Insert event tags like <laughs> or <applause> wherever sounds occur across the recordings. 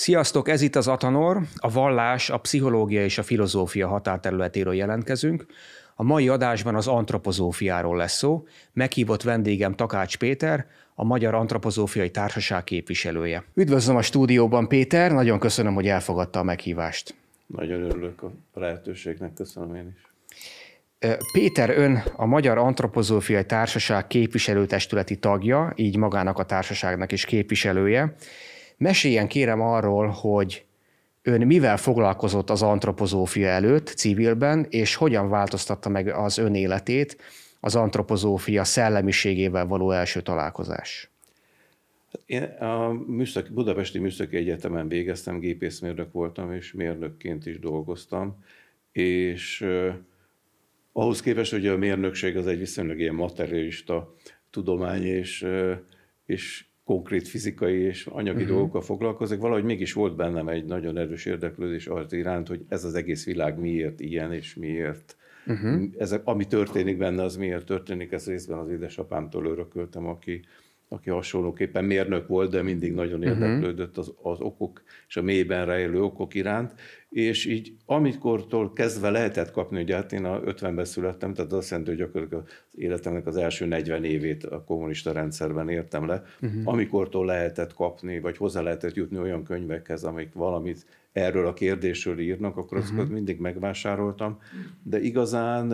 Sziasztok, ez itt az Atanor, a vallás, a pszichológia és a filozófia határterületéről jelentkezünk. A mai adásban az antropozófiáról lesz szó. Meghívott vendégem Takács Péter, a Magyar Antropozófiai Társaság képviselője. Üdvözlöm a stúdióban, Péter, nagyon köszönöm, hogy elfogadta a meghívást. Nagyon örülök a lehetőségnek, köszönöm én is. Péter ön a Magyar Antropozófiai Társaság képviselőtestületi tagja, így magának a társaságnak is képviselője. Meséljen kérem arról, hogy ön mivel foglalkozott az antropozófia előtt civilben, és hogyan változtatta meg az ön életét az antropozófia szellemiségével való első találkozás? Én a műszaki, Budapesti Műszaki Egyetemen végeztem, gépészmérnök voltam, és mérnökként is dolgoztam, és ahhoz képest, hogy a mérnökség az egy viszonylag ilyen materialista tudomány, és, és konkrét fizikai és anyagi uh-huh. dolgokkal foglalkozik, valahogy mégis volt bennem egy nagyon erős érdeklődés az iránt, hogy ez az egész világ miért ilyen, és miért uh-huh. ez, ami történik benne, az miért történik, ez részben az édesapámtól örököltem, aki aki hasonlóképpen mérnök volt, de mindig nagyon mhm. érdeklődött az, az okok és a mélyben rejlő okok iránt, és így amikortól kezdve lehetett kapni, hogy hát én a 50-ben születtem, tehát azt jelenti, hogy gyakorlatilag az életemnek az első 40 évét a kommunista rendszerben értem le, uh-huh. amikortól lehetett kapni, vagy hozzá lehetett jutni olyan könyvekhez, amik valamit erről a kérdésről írnak, akkor uh-huh. azokat mindig megvásároltam, de igazán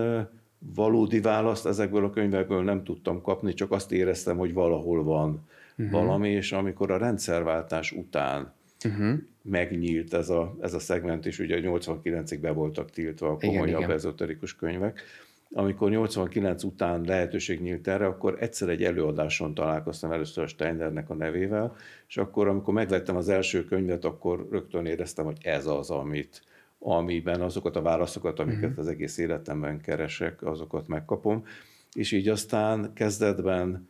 valódi választ ezekből a könyvekből nem tudtam kapni, csak azt éreztem, hogy valahol van uh-huh. valami, és amikor a rendszerváltás után uh-huh. megnyílt ez a, ez a szegment, és ugye 89-ig be voltak tiltva a komolyabb igen, ezoterikus könyvek, amikor 89 után lehetőség nyílt erre, akkor egyszer egy előadáson találkoztam először a Steinernek a nevével, és akkor, amikor megvettem az első könyvet, akkor rögtön éreztem, hogy ez az, amit, amiben azokat a válaszokat, amiket uh-huh. az egész életemben keresek, azokat megkapom. És így aztán kezdetben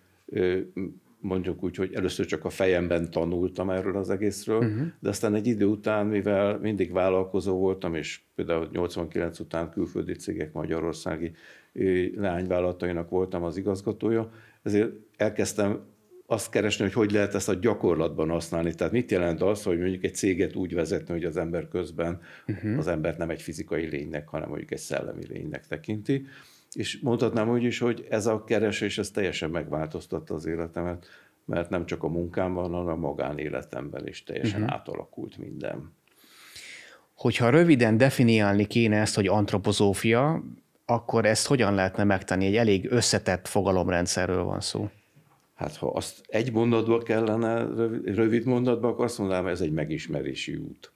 mondjuk úgy, hogy először csak a fejemben tanultam erről az egészről, uh-huh. de aztán egy idő után, mivel mindig vállalkozó voltam, és például 89 után külföldi cégek magyarországi lányvállalatainak voltam az igazgatója, ezért elkezdtem azt keresni, hogy hogy lehet ezt a gyakorlatban használni. Tehát mit jelent az, hogy mondjuk egy céget úgy vezetni, hogy az ember közben uh-huh. az embert nem egy fizikai lénynek, hanem mondjuk egy szellemi lénynek tekinti. És mondhatnám úgy is, hogy ez a keresés, ez teljesen megváltoztatta az életemet, mert nem csak a munkámban, hanem a magánéletemben is teljesen uh-huh. átalakult minden. Hogyha röviden definiálni kéne ezt, hogy antropozófia, akkor ezt hogyan lehetne megtenni? Egy elég összetett fogalomrendszerről van szó. Hát ha azt egy mondatba kellene, rövid mondatba, akkor azt mondanám, ez egy megismerési út.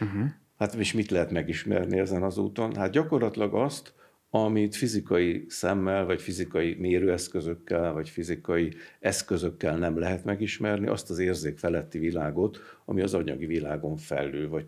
Uh-huh. Hát és mit lehet megismerni ezen az úton? Hát gyakorlatilag azt, amit fizikai szemmel, vagy fizikai mérőeszközökkel, vagy fizikai eszközökkel nem lehet megismerni, azt az érzék feletti világot, ami az anyagi világon felül, vagy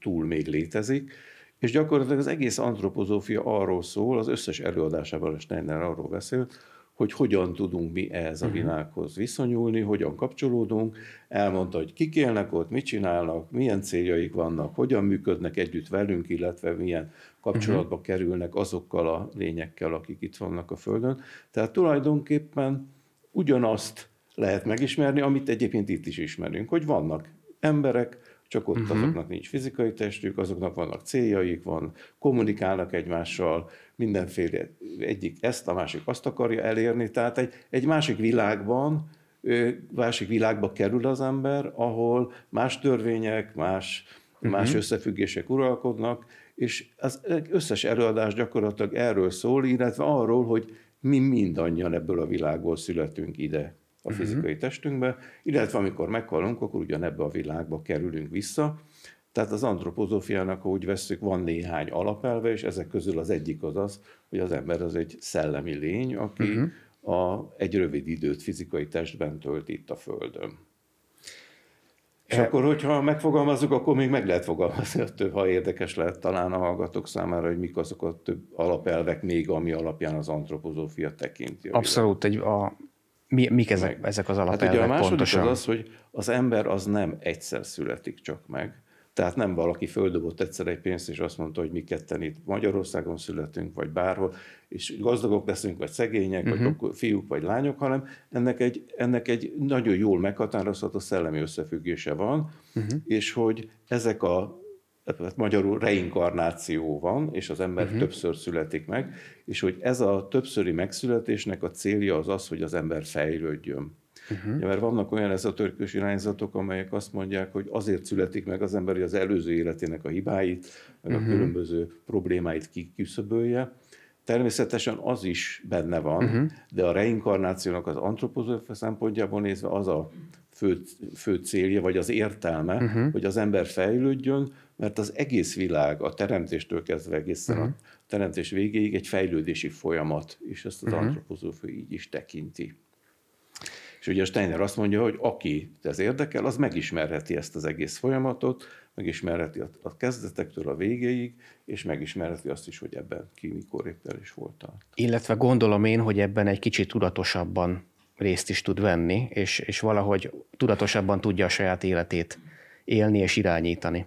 túl még létezik, és gyakorlatilag az egész antropozófia arról szól, az összes előadásában a Steiner arról beszélt, hogy hogyan tudunk mi ehhez a mhm. világhoz viszonyulni, hogyan kapcsolódunk, elmondta, hogy kik élnek ott, mit csinálnak, milyen céljaik vannak, hogyan működnek együtt velünk, illetve milyen kapcsolatba mhm. kerülnek azokkal a lényekkel, akik itt vannak a Földön. Tehát tulajdonképpen ugyanazt lehet megismerni, amit egyébként itt is ismerünk, hogy vannak emberek, csak ott uh-huh. azoknak nincs fizikai testük, azoknak vannak céljaik, van, kommunikálnak egymással, mindenféle, egyik ezt, a másik azt akarja elérni, tehát egy, egy másik világban, másik világba kerül az ember, ahol más törvények, más, uh-huh. más összefüggések uralkodnak, és az összes előadás gyakorlatilag erről szól, illetve arról, hogy mi mindannyian ebből a világból születünk ide a mhm. fizikai uh-huh. testünkbe, illetve amikor meghalunk, akkor ugyanebbe a világba kerülünk vissza. Tehát az antropozófiának, ahogy vesszük, van néhány alapelve, és ezek közül az egyik az az, hogy az ember az egy szellemi lény, aki uh-huh. a, egy rövid időt fizikai testben tölt itt a Földön. És e... akkor, hogyha megfogalmazzuk, akkor még meg lehet fogalmazni, több, ha érdekes lehet talán a hallgatók számára, hogy mik azok a több alapelvek még, ami alapján az antropozófia tekinti. Abszolút, egy, a, mi, mik ezek, meg. ezek az alapelvek hát ugye a második pontosan? az az, hogy az ember az nem egyszer születik csak meg. Tehát nem valaki földobott egyszer egy pénzt, és azt mondta, hogy mi ketten itt Magyarországon születünk, vagy bárhol, és gazdagok leszünk, vagy szegények, uh-huh. vagy mhm. fiúk, vagy lányok, hanem ennek egy, ennek egy nagyon jól meghatározható szellemi összefüggése van, uh-huh. és hogy ezek a tehát magyarul reinkarnáció van, és az ember uh-huh. többször születik meg, és hogy ez a többszöri megszületésnek a célja az az, hogy az ember fejlődjön. Uh-huh. Ja, mert vannak olyan ez a törkös irányzatok, amelyek azt mondják, hogy azért születik meg az ember, hogy az előző életének a hibáit, meg uh-huh. a mhm. különböző problémáit kiküszöbölje. Természetesen az is benne van, uh-huh. de a reinkarnációnak az antropozóf szempontjából nézve az a fő, fő célja, vagy az értelme, uh-huh. hogy az ember fejlődjön, mert az egész világ a teremtéstől kezdve egészen uh-huh. a mhm. teremtés végéig egy fejlődési folyamat, és ezt az uh-huh. Mhm. antropozófia így is tekinti. És ugye Steiner azt mondja, hogy aki ez érdekel, az megismerheti ezt az egész folyamatot, megismerheti a kezdetektől a végéig, és megismerheti azt is, hogy ebben ki mikor éppen is voltál. Illetve gondolom én, hogy ebben egy kicsit tudatosabban részt is tud venni, és, és valahogy tudatosabban tudja a saját életét élni és irányítani.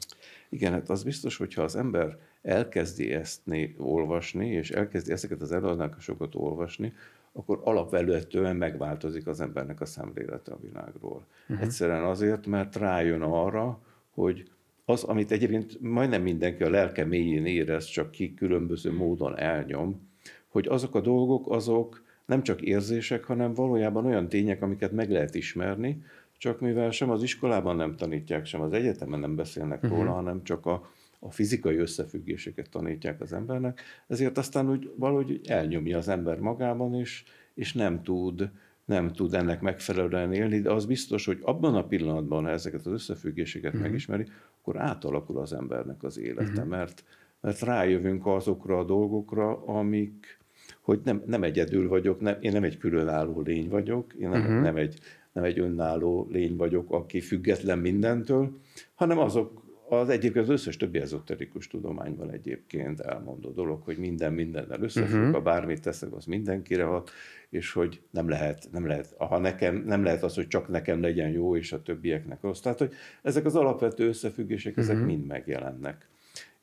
Igen, hát az biztos, hogyha az ember elkezdi ezt né, olvasni, és elkezdi ezeket az előadásokat olvasni, akkor alapvetően megváltozik az embernek a szemlélete a világról. Uh-huh. Egyszerűen azért, mert rájön arra, hogy az, amit egyébként majdnem mindenki a lelke mélyén érez, csak ki különböző módon elnyom, hogy azok a dolgok, azok nem csak érzések, hanem valójában olyan tények, amiket meg lehet ismerni, csak mivel sem az iskolában nem tanítják, sem az egyetemen nem beszélnek uh-huh. róla, hanem csak a, a fizikai összefüggéseket tanítják az embernek, ezért aztán úgy valahogy elnyomja az ember magában is, és nem tud nem tud ennek megfelelően élni, de az biztos, hogy abban a pillanatban, ha ezeket az összefüggéseket uh-huh. megismeri, akkor átalakul az embernek az élete, uh-huh. mert, mert rájövünk azokra a dolgokra, amik, hogy nem, nem egyedül vagyok, nem, én nem egy különálló lény vagyok, én nem, uh-huh. nem egy nem egy önálló lény vagyok, aki független mindentől, hanem azok az egyébként az összes többi ezoterikus tudományban egyébként elmondó dolog, hogy minden mindennel összefügg, uh-huh. ha bármit teszek, az mindenkire hat, és hogy nem lehet, nem lehet, ha nekem, nem lehet az, hogy csak nekem legyen jó, és a többieknek rossz. Tehát, hogy ezek az alapvető összefüggések, uh-huh. ezek mhm. mind megjelennek.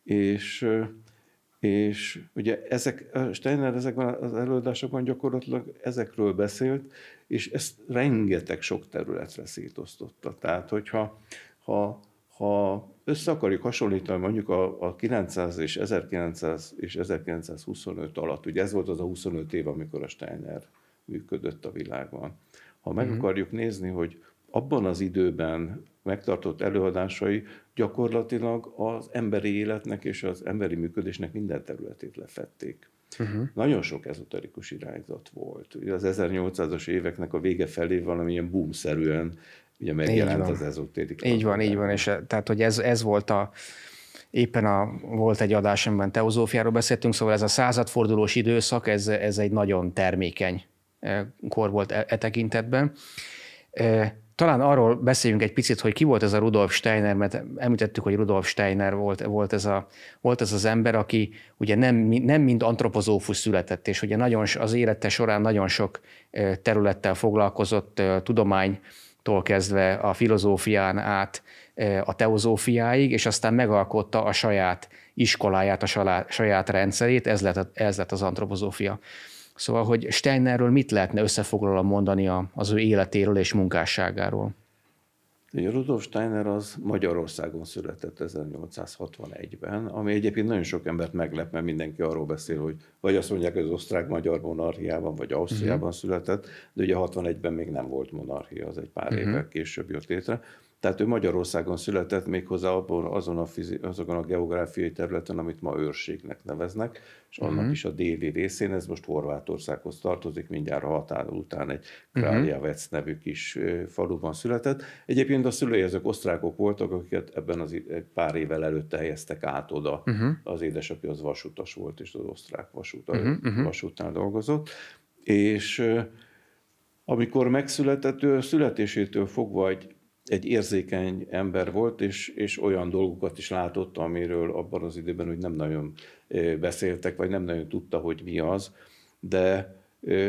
És és ugye ezek, Steiner ezekben az előadásokban gyakorlatilag ezekről beszélt, és ezt rengeteg sok területre szétosztotta. Tehát, hogyha ha, ha össze akarjuk hasonlítani mondjuk a, a 900 és 1900 és 1925 alatt, ugye ez volt az a 25 év, amikor a Steiner működött a világban. Ha meg mm-hmm. akarjuk nézni, hogy abban az időben megtartott előadásai gyakorlatilag az emberi életnek és az emberi működésnek minden területét lefették. Uh-huh. Nagyon sok ezoterikus irányzat volt. Ugye az 1800-as éveknek a vége felé valamilyen boomszerűen ugye megjelent az ezotérik. Így van, így van, és tehát, hogy ez, ez volt a, éppen a, volt egy adás, amiben teozófiáról beszéltünk, szóval ez a századfordulós időszak, ez, ez egy nagyon termékeny eh, kor volt e, e tekintetben. Eh, talán arról beszéljünk egy picit, hogy ki volt ez a Rudolf Steiner, mert említettük, hogy Rudolf Steiner volt, volt, ez, a, volt ez az ember, aki ugye nem, nem mind antropozófus született, és ugye nagyon, az élete során nagyon sok területtel foglalkozott, tudománytól kezdve a filozófián át a teozófiáig, és aztán megalkotta a saját iskoláját, a saját rendszerét, ez lett, ez lett az antropozófia. Szóval, hogy Steinerről mit lehetne összefoglalva mondani az ő életéről és munkásságáról? Rudolf Steiner az Magyarországon született 1861-ben, ami egyébként nagyon sok embert meglep, mert mindenki arról beszél, hogy vagy azt mondják, hogy az osztrák-magyar monarchiában, vagy Ausztriában uh-huh. született, de ugye 61-ben még nem volt monarchia, az egy pár uh-huh. évvel később jött létre. Tehát ő Magyarországon született méghozzá abban, azon a fizi, azokon a geográfiai területen, amit ma őrségnek neveznek, és annak uh-huh. is a déli részén, ez most Horvátországhoz tartozik, mindjárt a határ után egy mhm. Králjavec uh-huh. nevű kis faluban született. Egyébként a szülői azok osztrákok voltak, akiket ebben az pár évvel előtte helyeztek át oda. Uh-huh. Az édesapja az vasutas volt, és az osztrák vasút, uh-huh. vasútnál dolgozott. És amikor megszületett, ő születésétől fogva egy egy érzékeny ember volt, és, és olyan dolgokat is látott, amiről abban az időben hogy nem nagyon beszéltek, vagy nem nagyon tudta, hogy mi az, de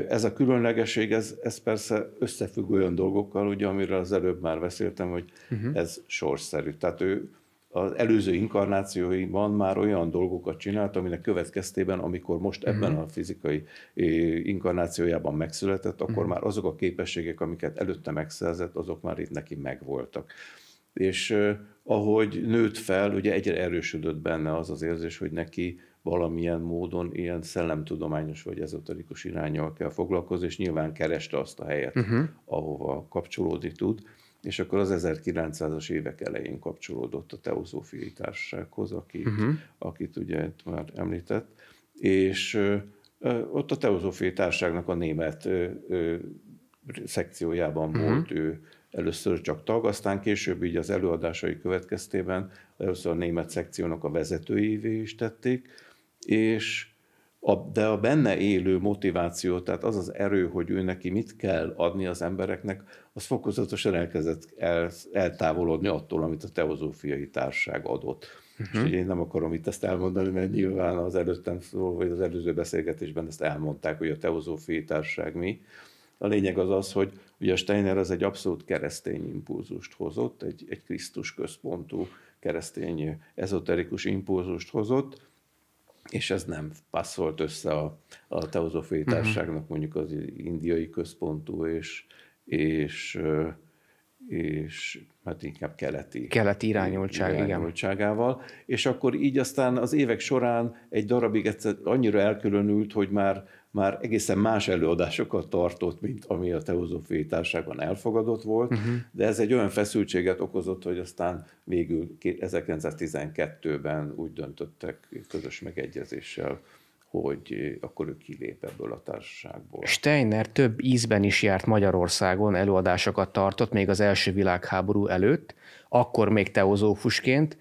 ez a különlegesség, ez, ez persze összefügg olyan dolgokkal, ugye, amiről az előbb már beszéltem, hogy uh-huh. ez sorszerű. Tehát ő az előző inkarnációiban már olyan dolgokat csinált, aminek következtében, amikor most mhm. ebben a fizikai inkarnációjában megszületett, akkor mhm. már azok a képességek, amiket előtte megszerzett, azok már itt neki megvoltak. És ahogy nőtt fel, ugye egyre erősödött benne az az érzés, hogy neki valamilyen módon ilyen szellemtudományos vagy ezoterikus irányjal kell foglalkozni, és nyilván kereste azt a helyet, uh-huh. ahova kapcsolódni tud és akkor az 1900-as évek elején kapcsolódott a Teozófiai Társasághoz, akit, uh-huh. Mhm. akit ugye már említett, és ott a Teozófiai társaságnak a német szekciójában uh-huh. volt ő először csak tag, aztán később így az előadásai következtében először a német szekciónak a vezetőjévé is tették, és a, de a benne élő motiváció, tehát az az erő, hogy ő neki mit kell adni az embereknek, az fokozatosan elkezdett el, eltávolodni attól, amit a teozófiai társág adott. Uh-huh. És mhm. én nem akarom itt ezt elmondani, mert nyilván az előttem szó, vagy az előző beszélgetésben ezt elmondták, hogy a teozófiai társág mi. A lényeg az az, hogy ugye a Steiner az egy abszolút keresztény impulzust hozott, egy, egy Krisztus központú keresztény ezoterikus impulzust hozott, és ez nem passzolt össze a, a teozofiai mhm. társágnak mondjuk az indiai központú és, és, és hát inkább keleti, keleti irányultság, irányultságával. Igen. És akkor így aztán az évek során egy darabig egyszer annyira elkülönült, hogy már már egészen más előadásokat tartott, mint ami a teozófiai társágon elfogadott volt, uh-huh. de ez egy olyan feszültséget okozott, hogy aztán végül 1912-ben úgy döntöttek közös megegyezéssel, hogy akkor ő kilép ebből a társaságból. Steiner több ízben is járt Magyarországon, előadásokat tartott még az első világháború előtt, akkor még teozófusként,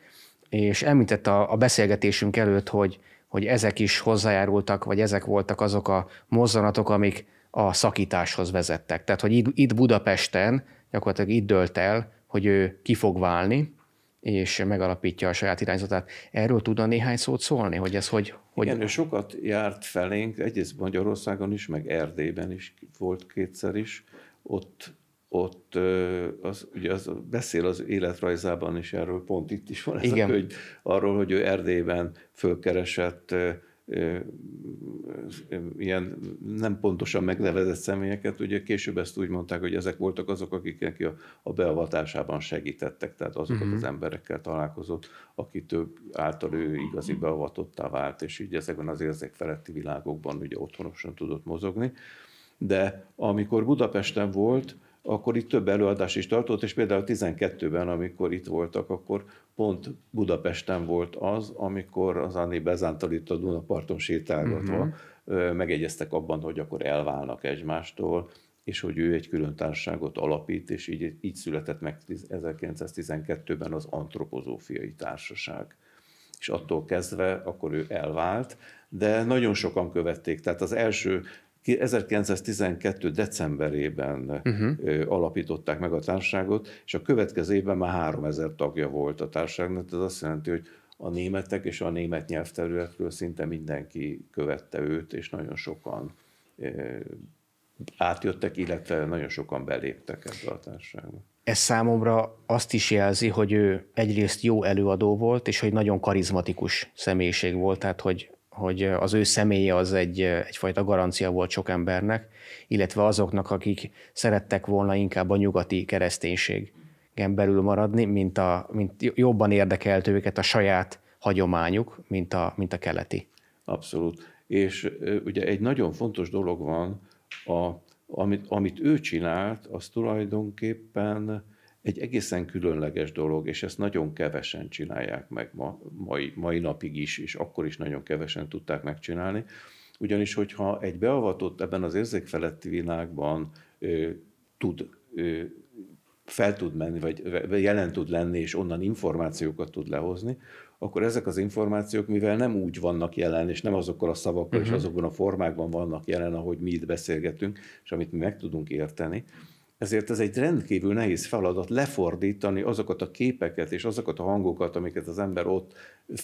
és említett a beszélgetésünk előtt, hogy hogy ezek is hozzájárultak, vagy ezek voltak azok a mozzanatok, amik a szakításhoz vezettek. Tehát, hogy itt Budapesten gyakorlatilag itt dölt el, hogy ő ki fog válni, és megalapítja a saját irányzatát. Erről tudna néhány szót szólni, hogy ez hogy... hogy... Igen, ő sokat járt felénk, egyrészt Magyarországon is, meg Erdélyben is volt kétszer is, ott ott az, ugye az beszél az életrajzában is erről, pont itt is van ez Igen. a könyv, arról, hogy ő Erdélyben fölkeresett ilyen nem pontosan megnevezett személyeket, ugye később ezt úgy mondták, hogy ezek voltak azok, akik neki a, a beavatásában segítettek, tehát azokat uh-huh. az emberekkel találkozott, akit több által ő igazi beavatottá vált, és így ezekben az érzék feletti világokban ugye otthonosan tudott mozogni. De amikor Budapesten volt, akkor itt több előadás is tartott, és például 12-ben, amikor itt voltak, akkor pont Budapesten volt az, amikor az Anni Bezántal itt a Dunaparton sétálgatva uh-huh. Mhm. megegyeztek abban, hogy akkor elválnak egymástól, és hogy ő egy külön társaságot alapít, és így, így született meg 1912-ben az Antropozófiai Társaság és attól kezdve akkor ő elvált, de nagyon sokan követték. Tehát az első 1912. decemberében uh-huh. alapították meg a társaságot, és a következő évben már 3000 tagja volt a társaságnak. ez azt jelenti, hogy a németek és a német nyelvterületről szinte mindenki követte őt, és nagyon sokan átjöttek, illetve nagyon sokan beléptek ebbe a társaságba. Ez számomra azt is jelzi, hogy ő egyrészt jó előadó volt, és hogy nagyon karizmatikus személyiség volt, tehát hogy hogy az ő személye az egy, egyfajta garancia volt sok embernek, illetve azoknak, akik szerettek volna inkább a nyugati kereszténység belül maradni, mint, a, mint jobban érdekelt őket a saját hagyományuk, mint a, mint a keleti. Abszolút. És ugye egy nagyon fontos dolog van, a, amit, amit ő csinált, az tulajdonképpen egy egészen különleges dolog, és ezt nagyon kevesen csinálják meg ma, mai, mai napig is, és akkor is nagyon kevesen tudták megcsinálni. Ugyanis, hogyha egy beavatott ebben az érzékfeletti világban ö, tud ö, fel tud menni, vagy jelen tud lenni, és onnan információkat tud lehozni, akkor ezek az információk, mivel nem úgy vannak jelen, és nem azokkal a szavakkal uh-huh. és mhm. azokban a formákban vannak jelen, ahogy mi itt beszélgetünk, és amit mi meg tudunk érteni, ezért ez egy rendkívül nehéz feladat lefordítani azokat a képeket és azokat a hangokat, amiket az ember ott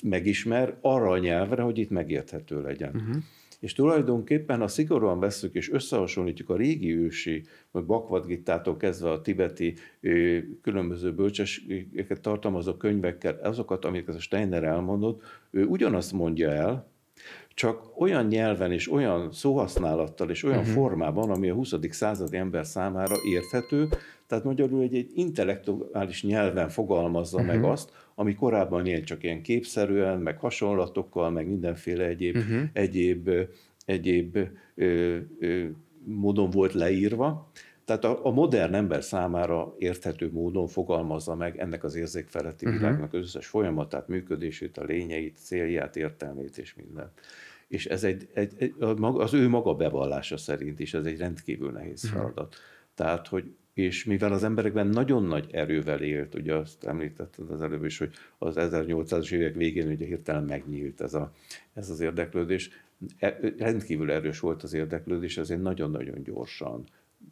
megismer, arra a nyelvre, hogy itt megérthető legyen. Uh-huh. És tulajdonképpen, ha szigorúan vesszük és összehasonlítjuk a régi ősi, vagy bakvadgittától kezdve a tibeti különböző bölcseseket tartalmazó könyvekkel, azokat, amiket a Steiner elmondott, ő ugyanazt mondja el, csak olyan nyelven és olyan szóhasználattal és olyan uh-huh. formában, ami a 20. századi ember számára érthető, tehát magyarul egy, egy intellektuális nyelven fogalmazza uh-huh. meg mhm. azt, ami korábban ilyen csak ilyen képszerűen, meg hasonlatokkal, meg mindenféle egyéb, uh-huh. egyéb, egyéb ö, ö, módon volt leírva. Tehát a, a modern ember számára érthető módon fogalmazza meg ennek az érzékfeletti uh-huh. világnak az összes folyamatát, működését, a lényeit, célját, értelmét és mindent és ez egy, egy, egy, az ő maga bevallása szerint is ez egy rendkívül nehéz mhm. feladat. Hmm. Tehát, hogy és mivel az emberekben nagyon nagy erővel élt, ugye azt említetted az előbb is, hogy az 1800-as évek végén ugye hirtelen megnyílt ez, a, ez az érdeklődés, e, rendkívül erős volt az érdeklődés, azért nagyon-nagyon gyorsan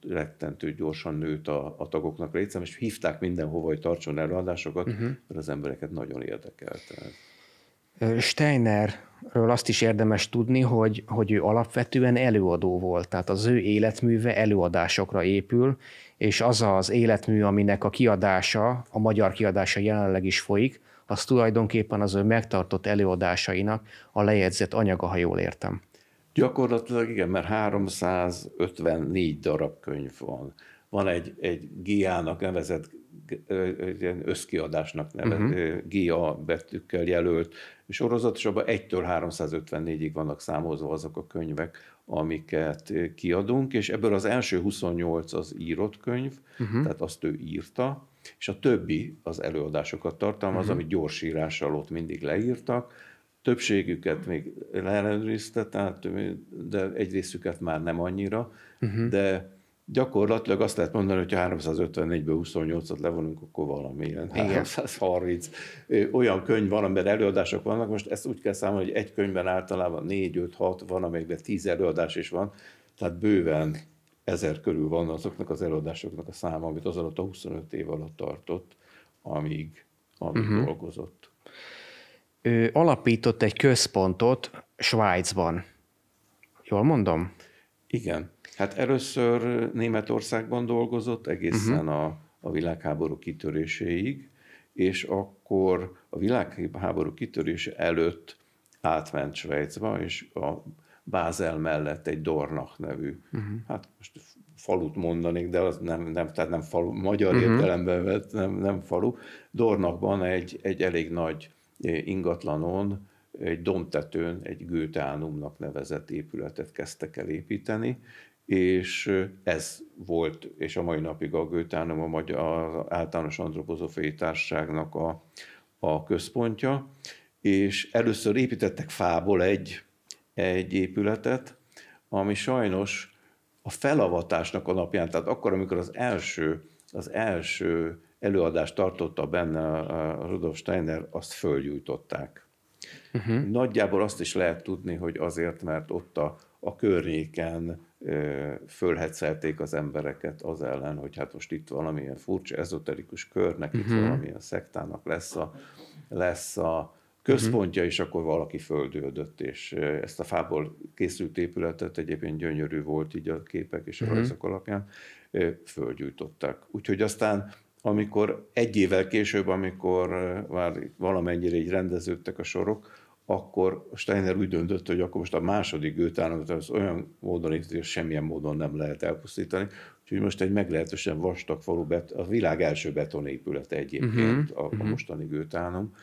rettentő gyorsan nőtt a, a tagoknak létszám, és hívták mindenhova, hogy tartson előadásokat, uh-huh. mert az embereket nagyon érdekelte. Steinerről azt is érdemes tudni, hogy, hogy ő alapvetően előadó volt, tehát az ő életműve előadásokra épül, és az az életmű, aminek a kiadása, a magyar kiadása jelenleg is folyik, az tulajdonképpen az ő megtartott előadásainak a lejegyzett anyaga, ha jól értem. Gyakorlatilag igen, mert 354 darab könyv van. Van egy, egy GIA-nak nevezett, egy összkiadásnak nevezett, uh-huh. Mhm. GIA betűkkel jelölt sorozat, és abban 1-től 354-ig vannak számozva azok a könyvek, amiket eh, kiadunk, és ebből az első 28 az írott könyv, uh-huh. tehát azt ő írta, és a többi az előadásokat tartalmaz, uh-huh. Mhm. amit gyorsírással ott mindig leírtak, többségüket még leellenőrizte, de egy részüket már nem annyira, uh-huh. de gyakorlatilag azt lehet mondani, hogy ha 354-ből 28-at levonunk, akkor valami ilyen 330 olyan könyv van, amiben előadások vannak. Most ezt úgy kell számolni, hogy egy könyvben általában 4-5-6, van, amelyikben 10 előadás is van, tehát bőven ezer körül van azoknak az előadásoknak a száma, amit az alatt a 25 év alatt tartott, amíg, amíg uh-huh. dolgozott. Ő alapított egy központot Svájcban. Jól mondom? Igen. Hát először Németországban dolgozott egészen uh-huh. a, a világháború kitöréséig, és akkor a világháború kitörése előtt átment Svájcba, és a Bázel mellett egy Dornach nevű, uh-huh. hát most falut mondanék, de az nem, nem, tehát nem falu, magyar uh-huh. értelemben vett, nem, nem falu. Dornachban egy, egy elég nagy eh, ingatlanon, egy domtetőn egy Gőteánumnak nevezett épületet kezdtek el építeni, és ez volt, és a mai napig a Gőtánom a Magyar a Általános Antropozófiai Társaságnak a, a központja, és először építettek fából egy, egy épületet, ami sajnos a felavatásnak a napján, tehát akkor, amikor az első, az első előadást tartotta benne a Rudolf Steiner, azt fölgyújtották. Uh-huh. Nagyjából azt is lehet tudni, hogy azért, mert ott a, a környéken fölhetszelték az embereket az ellen, hogy hát most itt valamilyen furcsa ezoterikus körnek, uh-huh. itt mhm. valamilyen szektának lesz a, lesz a központja, uh-huh. és akkor valaki földöldött, és ezt a fából készült épületet egyébként gyönyörű volt így a képek és a uh-huh. rajzok alapján, földgyújtották. Úgyhogy aztán amikor egy évvel később, amikor már valamennyire így rendeződtek a sorok, akkor Steiner úgy döntött, hogy akkor most a második gőtállamot az olyan módon építi, hogy semmilyen módon nem lehet elpusztítani. Úgyhogy most egy meglehetősen vastag falu, bet, a világ első betonépülete egyébként uh-huh. a, a mhm. mostani gőtánom,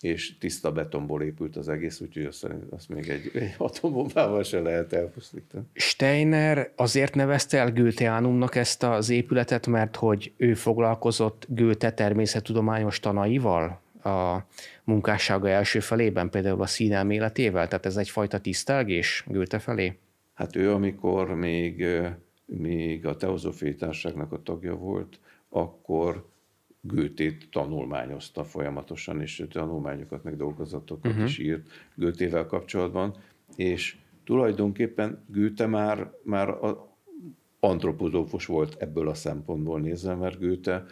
és tiszta betonból épült az egész, úgyhogy azt, azt még egy, egy atombombával se lehet elpusztítani. Steiner azért nevezte el Gőteánumnak ezt az épületet, mert hogy ő foglalkozott Göte természettudományos tanaival? a munkássága első felében, például a színelméletével? Tehát ez egyfajta tisztelgés Gülte felé? Hát ő, amikor még, még a teozofiai társaságnak a tagja volt, akkor Gőtét tanulmányozta folyamatosan, és tanulmányokat, meg dolgozatokat uh-huh. is írt Gőtével kapcsolatban, és tulajdonképpen Gőte már, már a, antropozófos volt ebből a szempontból nézve, mert Gőte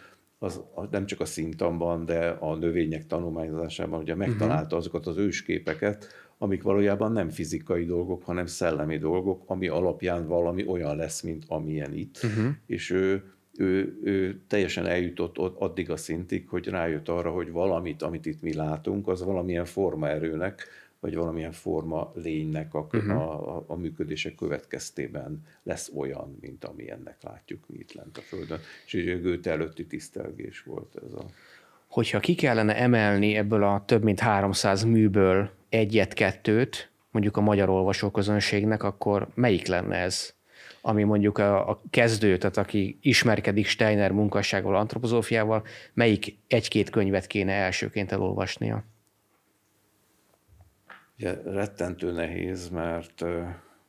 az nem csak a szintamban, de a növények tanulmányozásában ugye mhm. megtalálta uh-huh. azokat az ősképeket, amik valójában nem fizikai dolgok, hanem szellemi dolgok, ami alapján valami olyan lesz, mint amilyen itt. Uh-huh. És ő, ő, ő teljesen eljutott addig a szintig, hogy rájött arra, hogy valamit, amit itt mi látunk, az valamilyen formaerőnek, vagy valamilyen forma lénynek a, uh-huh. a, a működése következtében lesz olyan, mint ami ennek látjuk mi itt lent a Földön. És ugye Göte előtti tisztelgés volt ez a... Hogyha ki kellene emelni ebből a több mint 300 műből egyet-kettőt, mondjuk a magyar olvasóközönségnek, akkor melyik lenne ez? ami mondjuk a, a kezdő, tehát aki ismerkedik Steiner munkásságával, antropozófiával, melyik egy-két könyvet kéne elsőként elolvasnia? Ugye rettentő nehéz, mert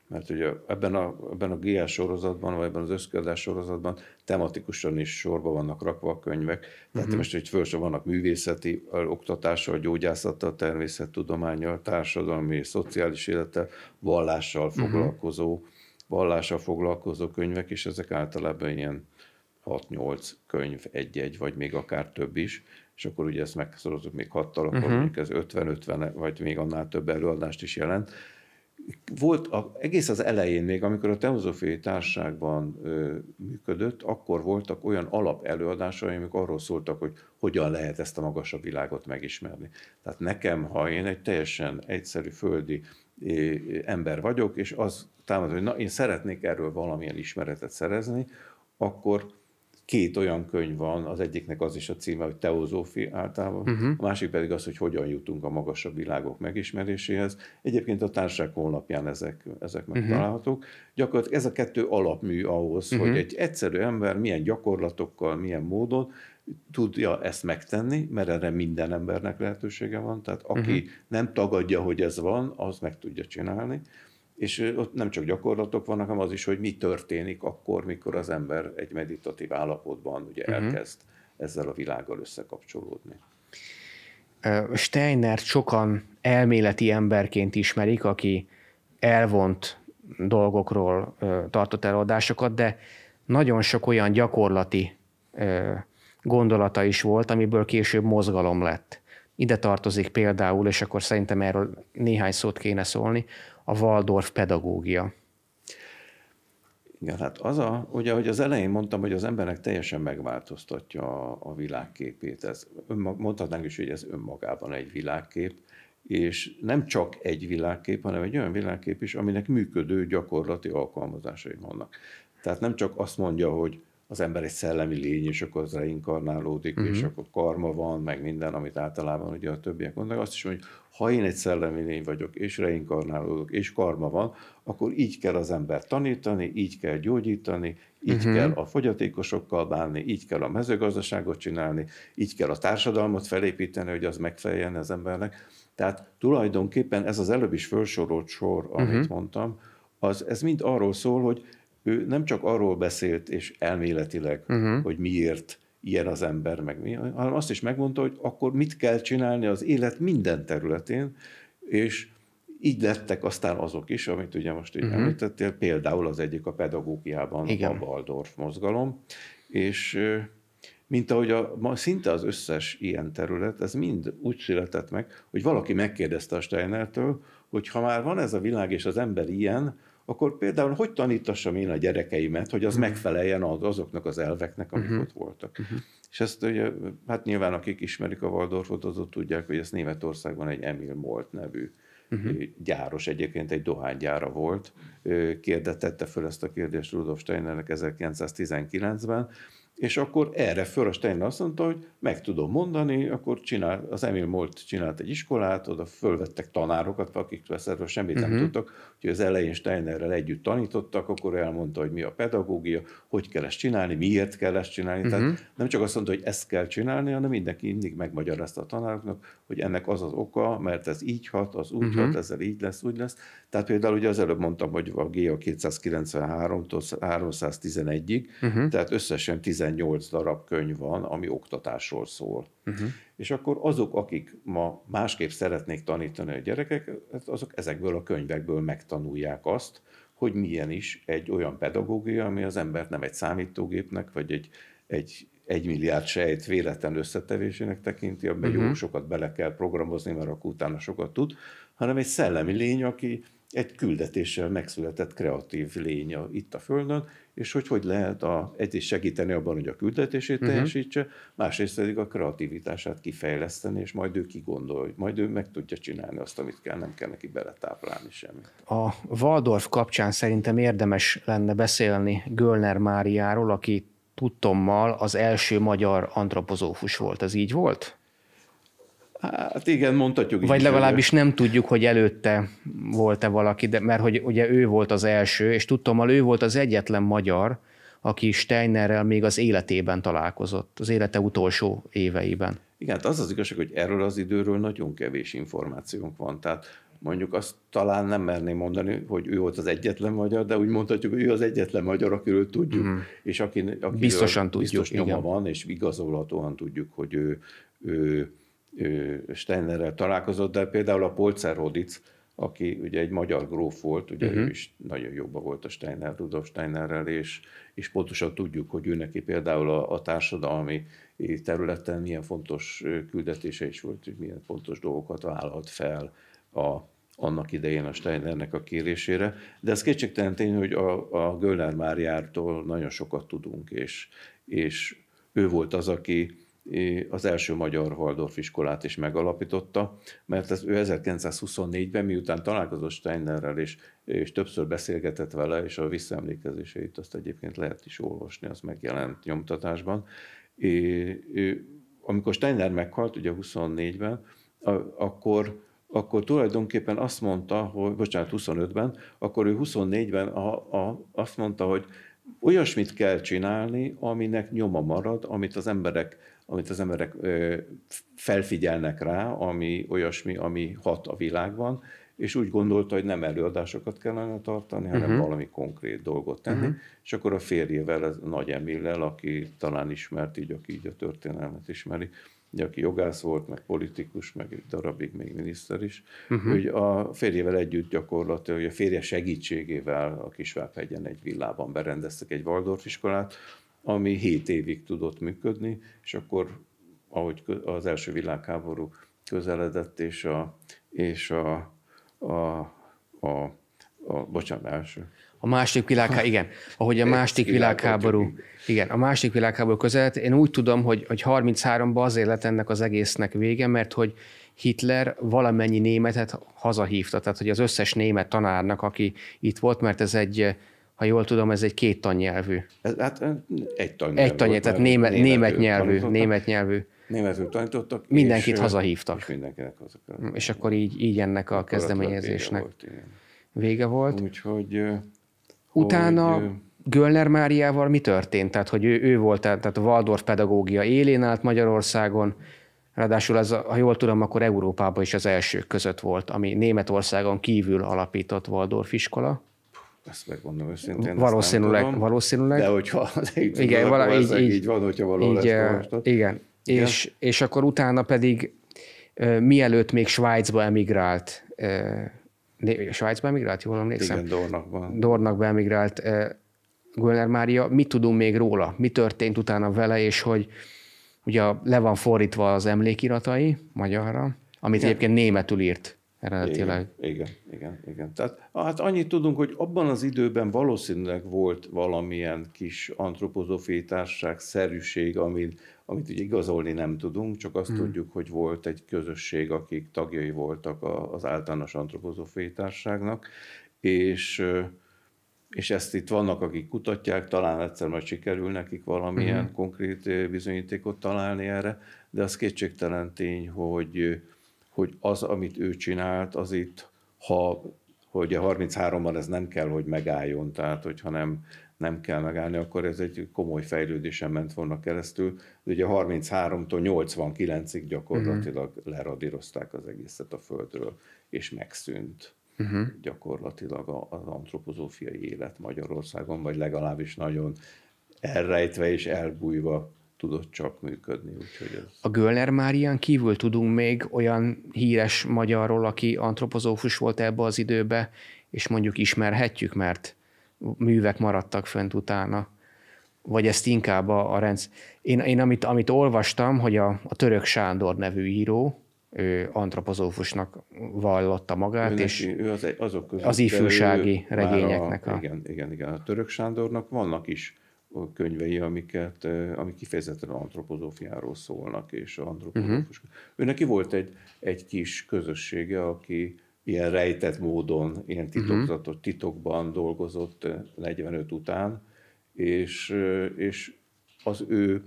mert ugye ebben a, ebben a GIA sorozatban, vagy ebben az összkiadás sorozatban tematikusan is sorba vannak rakva a könyvek. Tehát uh-huh. most, hogy fölső vannak művészeti oktatással, gyógyászattal, természettudományjal, társadalmi, szociális élettel, vallással uh-huh. foglalkozó, vallással foglalkozó könyvek, és ezek általában ilyen 6-8 könyv, egy-egy, vagy még akár több is és akkor ugye ezt megszorozunk még hattal, akkor uh-huh. mondjuk ez 50-50 vagy még annál több előadást is jelent. Volt a, egész az elején még, amikor a teozófiai társaságban ö, működött, akkor voltak olyan alap előadásai, amik arról szóltak, hogy hogyan lehet ezt a magasabb világot megismerni. Tehát nekem, ha én egy teljesen egyszerű földi é, ember vagyok, és az támad, hogy na, én szeretnék erről valamilyen ismeretet szerezni, akkor két olyan könyv van, az egyiknek az is a címe, hogy teozófi általában, uh-huh. a mhm. másik pedig az, hogy hogyan jutunk a magasabb világok megismeréséhez. Egyébként a társaság honlapján ezek, ezek mhm. megtalálhatók. Uh-huh. Gyakorlatilag ez a kettő alapmű ahhoz, uh-huh. hogy egy egyszerű ember milyen gyakorlatokkal, milyen módon tudja ezt megtenni, mert erre minden embernek lehetősége van, tehát aki uh-huh. nem tagadja, hogy ez van, az meg tudja csinálni. És ott nem csak gyakorlatok vannak, hanem az is, hogy mi történik akkor, mikor az ember egy meditatív állapotban ugye uh-huh. elkezd ezzel a világgal összekapcsolódni. Steiner sokan elméleti emberként ismerik, aki elvont dolgokról tartott előadásokat, de nagyon sok olyan gyakorlati gondolata is volt, amiből később mozgalom lett. Ide tartozik például, és akkor szerintem erről néhány szót kéne szólni, a Waldorf pedagógia. Igen, hát az a, ugye, ahogy az elején mondtam, hogy az embernek teljesen megváltoztatja a, a világképét. Ez önmag, mondhatnánk is, hogy ez önmagában egy világkép, és nem csak egy világkép, hanem egy olyan világkép is, aminek működő gyakorlati alkalmazásai vannak. Tehát nem csak azt mondja, hogy az ember egy szellemi lény, és akkor az reinkarnálódik, uh-huh. és mhm. akkor karma van, meg minden, amit általában ugye a többiek mondanak, azt is mondja, hogy ha én egy szellemi lény vagyok, és reinkarnálódok, és karma van, akkor így kell az ember tanítani, így kell gyógyítani, így uh-huh. kell a fogyatékosokkal bánni, így kell a mezőgazdaságot csinálni, így kell a társadalmat felépíteni, hogy az megfeleljen az embernek. Tehát tulajdonképpen ez az előbb is felsorolt sor, amit uh-huh. mondtam, az, ez mind arról szól, hogy ő nem csak arról beszélt, és elméletileg, uh-huh. hogy miért ilyen az ember, meg mi, hanem azt is megmondta, hogy akkor mit kell csinálni az élet minden területén, és így lettek aztán azok is, amit ugye most így uh-huh. említettél, például az egyik a pedagógiában Igen. a Waldorf mozgalom, és mint ahogy a, ma szinte az összes ilyen terület, ez mind úgy született meg, hogy valaki megkérdezte a Steinertől, hogy ha már van ez a világ, és az ember ilyen, akkor például hogy tanítassam én a gyerekeimet, hogy az uh-huh. megfeleljen az, azoknak az elveknek, amik uh-huh. ott voltak. Uh-huh. És ezt ugye, hát nyilván akik ismerik a Waldorfot, azok tudják, hogy ez Németországban egy Emil Molt nevű uh-huh. gyáros, egyébként egy dohánygyára volt, kérdetette tette föl ezt a kérdést Rudolf Steinernek 1919-ben, és akkor erre a Steinle azt mondta, hogy meg tudom mondani, akkor csinál, az Emil Molt csinált egy iskolát, oda fölvettek tanárokat, akik veszedve semmit uh-huh. nem mhm. tudtak, hogy az elején Steinerrel együtt tanítottak, akkor elmondta, hogy mi a pedagógia, hogy kell ezt csinálni, miért kell ezt csinálni. Uh-huh. Tehát mhm. nem csak azt mondta, hogy ezt kell csinálni, hanem mindenki mindig megmagyarázta a tanároknak, hogy ennek az az oka, mert ez így hat, az úgy uh-huh. hat, ezzel így lesz, úgy lesz. Tehát például ugye az előbb mondtam, hogy a GA 293-tól 311-ig, uh-huh. tehát összesen 10 18 darab könyv van, ami oktatásról szól. Uh-huh. És akkor azok, akik ma másképp szeretnék tanítani a gyerekeket, hát azok ezekből a könyvekből megtanulják azt, hogy milyen is egy olyan pedagógia, ami az embert nem egy számítógépnek, vagy egy, egy egy milliárd sejt véletlen összetevésének tekinti, abban uh-huh. jó sokat bele kell programozni, mert akkor utána sokat tud, hanem egy szellemi lény, aki egy küldetéssel megszületett kreatív lény itt a Földön, és hogy hogy lehet a, egyrészt segíteni abban, hogy a küldetését uh-huh. másrészt pedig a kreativitását kifejleszteni, és majd ő kigondol, majd ő meg tudja csinálni azt, amit kell, nem kell neki beletáplálni semmit. A Waldorf kapcsán szerintem érdemes lenne beszélni Gölner Máriáról, aki tudtommal az első magyar antropozófus volt. Ez így volt? Hát igen, mondhatjuk. Vagy legalábbis elő. nem tudjuk, hogy előtte volt-e valaki, de, mert hogy ugye ő volt az első, és hogy ő volt az egyetlen magyar, aki Steinerrel még az életében találkozott, az élete utolsó éveiben. Igen, hát az az igazság, hogy erről az időről nagyon kevés információnk van. Tehát mondjuk azt talán nem merném mondani, hogy ő volt az egyetlen magyar, de úgy mondhatjuk, hogy ő az egyetlen magyar, akiről tudjuk, mm. és akin, akiről Biztosan tudjuk, biztos nyoma igen. van, és igazolhatóan tudjuk, hogy ő, ő Steinerrel találkozott, de például a Polcer Rodic, aki ugye egy magyar gróf volt, ugye uh-huh. ő is nagyon jobban volt a Steiner, Rudolf Steinerrel, és, és pontosan tudjuk, hogy ő neki például a, a társadalmi területen milyen fontos küldetése is volt, hogy milyen fontos dolgokat vállalt fel a, annak idején a Steinernek a kérésére. De ez kétségtelen tény, hogy a, a Göllner Máriártól nagyon sokat tudunk, és, és ő volt az, aki az első magyar Waldorf iskolát is megalapította, mert ez, ő 1924-ben, miután találkozott Steinerrel, és, és többször beszélgetett vele, és a visszaemlékezéseit azt egyébként lehet is olvasni, az megjelent nyomtatásban. É, ő, amikor Steiner meghalt, ugye 24-ben, a, akkor akkor tulajdonképpen azt mondta, hogy, bocsánat, 25-ben, akkor ő 24-ben a, a, azt mondta, hogy olyasmit kell csinálni, aminek nyoma marad, amit az emberek amit az emberek felfigyelnek rá, ami olyasmi, ami hat a világban, és úgy gondolta, hogy nem előadásokat kellene tartani, hanem uh-huh. valami konkrét dolgot tenni. Uh-huh. És akkor a férjével, ez Nagy Emillel, aki talán ismert így, aki így a történelmet ismeri, aki jogász volt, meg politikus, meg egy darabig még miniszter is, uh-huh. hogy a férjével együtt gyakorlatilag, a férje segítségével a Kisvábhegyen egy villában berendeztek egy Waldorf iskolát, ami 7 évig tudott működni, és akkor, ahogy az első világháború közeledett, és a, és a, a, a a, bocsánat, első. A második világháború, <laughs> igen. Ahogy a második világháború, igen, a második világháború között, én úgy tudom, hogy, hogy 33-ban azért lett ennek az egésznek vége, mert hogy Hitler valamennyi németet hazahívta, tehát hogy az összes német tanárnak, aki itt volt, mert ez egy ha jól tudom, ez egy két tannyelvű. Ez, hát egy tannyelvű. Egy tannyelvű, tehát német, német nyelvű, német nyelvű. Németül tanítottak. Mindenkit és, hazahívtak. És mindenkinek hazahívtak. Mm, és akkor így, így ennek a kezdeményezésnek vége volt. volt. Úgyhogy... Utána hogy, Göllner Máriával mi történt? Tehát, hogy ő, ő volt, tehát a Waldorf pedagógia élén állt Magyarországon, ráadásul ez, ha jól tudom, akkor Európában is az elsők között volt, ami Németországon kívül alapított Waldorf iskola. Ezt megmondom őszintén. Valószínűleg, tudom, valószínűleg. De hogyha így igen, vala, így, így, így, van, hogyha való így, lesz igen. igen. És, és akkor utána pedig mielőtt még Svájcba emigrált, Svájcba emigrált, jól emlékszem? Igen, Dornakban. Dornakba emigrált Gölner Mária. Mit tudunk még róla? Mi történt utána vele, és hogy ugye le van fordítva az emlékiratai magyarra, amit igen. egyébként németül írt eredetileg. Igen, igen igen, igen. Tehát hát annyit tudunk, hogy abban az időben valószínűleg volt valamilyen kis antropozófiai társaság szerűség, amit, amit ugye igazolni nem tudunk, csak azt hmm. tudjuk, hogy volt egy közösség, akik tagjai voltak az általános antropozófiai társaságnak, és és ezt itt vannak, akik kutatják, talán egyszer majd sikerül nekik valamilyen hmm. konkrét bizonyítékot találni erre, de az kétségtelen tény, hogy, hogy az, amit ő csinált, az itt ha hogy a 33-ban ez nem kell, hogy megálljon, tehát hogyha nem, nem kell megállni, akkor ez egy komoly fejlődésen ment volna keresztül. De ugye 33-tól 89-ig gyakorlatilag uh-huh. leradírozták az egészet a Földről, és megszűnt uh-huh. gyakorlatilag az antropozófiai élet Magyarországon, vagy legalábbis nagyon elrejtve és elbújva tudott csak működni. Úgyhogy ez... A Göllner Márián kívül tudunk még olyan híres magyarról, aki antropozófus volt ebbe az időbe, és mondjuk ismerhetjük, mert művek maradtak fönt utána. Vagy ezt inkább a, a rendsz... Én, én amit, amit olvastam, hogy a, a Török Sándor nevű író, ő antropozófusnak vallotta magát, Önnek, és ő az, azok között, az ifjúsági regényeknek. A, a... Igen, igen, igen. A Török Sándornak vannak is könyvei, amiket, amik kifejezetten antropozófiáról szólnak, és antropozófus. Uh-huh. Mhm. Őnek volt egy, egy kis közössége, aki ilyen rejtett módon, ilyen mhm. titokzatot uh-huh. titokban dolgozott 45 után, és, és az ő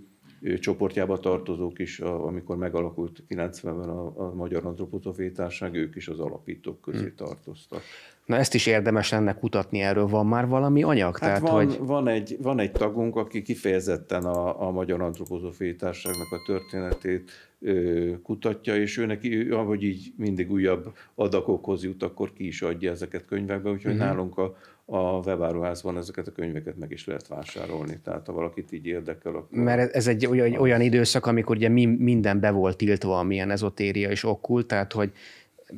csoportjába tartozók is, amikor megalakult 90-ben a, a Magyar Antropozófiai Társaság, ők is az alapítók közé mhm. tartoztak. Na ezt is érdemes lenne kutatni, erről van már valami anyag? Hát Tehát, van, hogy... van, egy, van egy tagunk, aki kifejezetten a, a Magyar Antropozófiai Társaságnak a történetét ö, kutatja, és ő neki, ahogy így mindig újabb adakokhoz jut, akkor ki is adja ezeket könyvekbe, úgyhogy uh-huh. nálunk a, a webáruházban ezeket a könyveket meg is lehet vásárolni, tehát ha valakit így érdekel, akkor... Mert ez egy olyan, olyan időszak, amikor ugye minden be volt tiltva, amilyen ezotéria és okkult, tehát hogy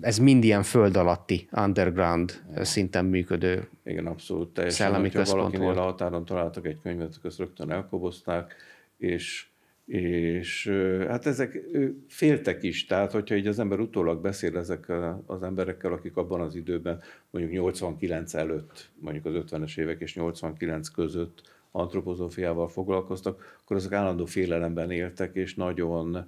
ez mind ilyen föld alatti, underground Igen. szinten működő Igen, abszolút teljesen. szellemi valakinél a határon találtak egy könyvet, akkor ezt rögtön elkobozták, és és hát ezek féltek is, tehát hogyha így az ember utólag beszél ezek az emberekkel, akik abban az időben, mondjuk 89 előtt, mondjuk az 50-es évek és 89 között antropozófiával foglalkoztak, akkor azok állandó félelemben éltek, és nagyon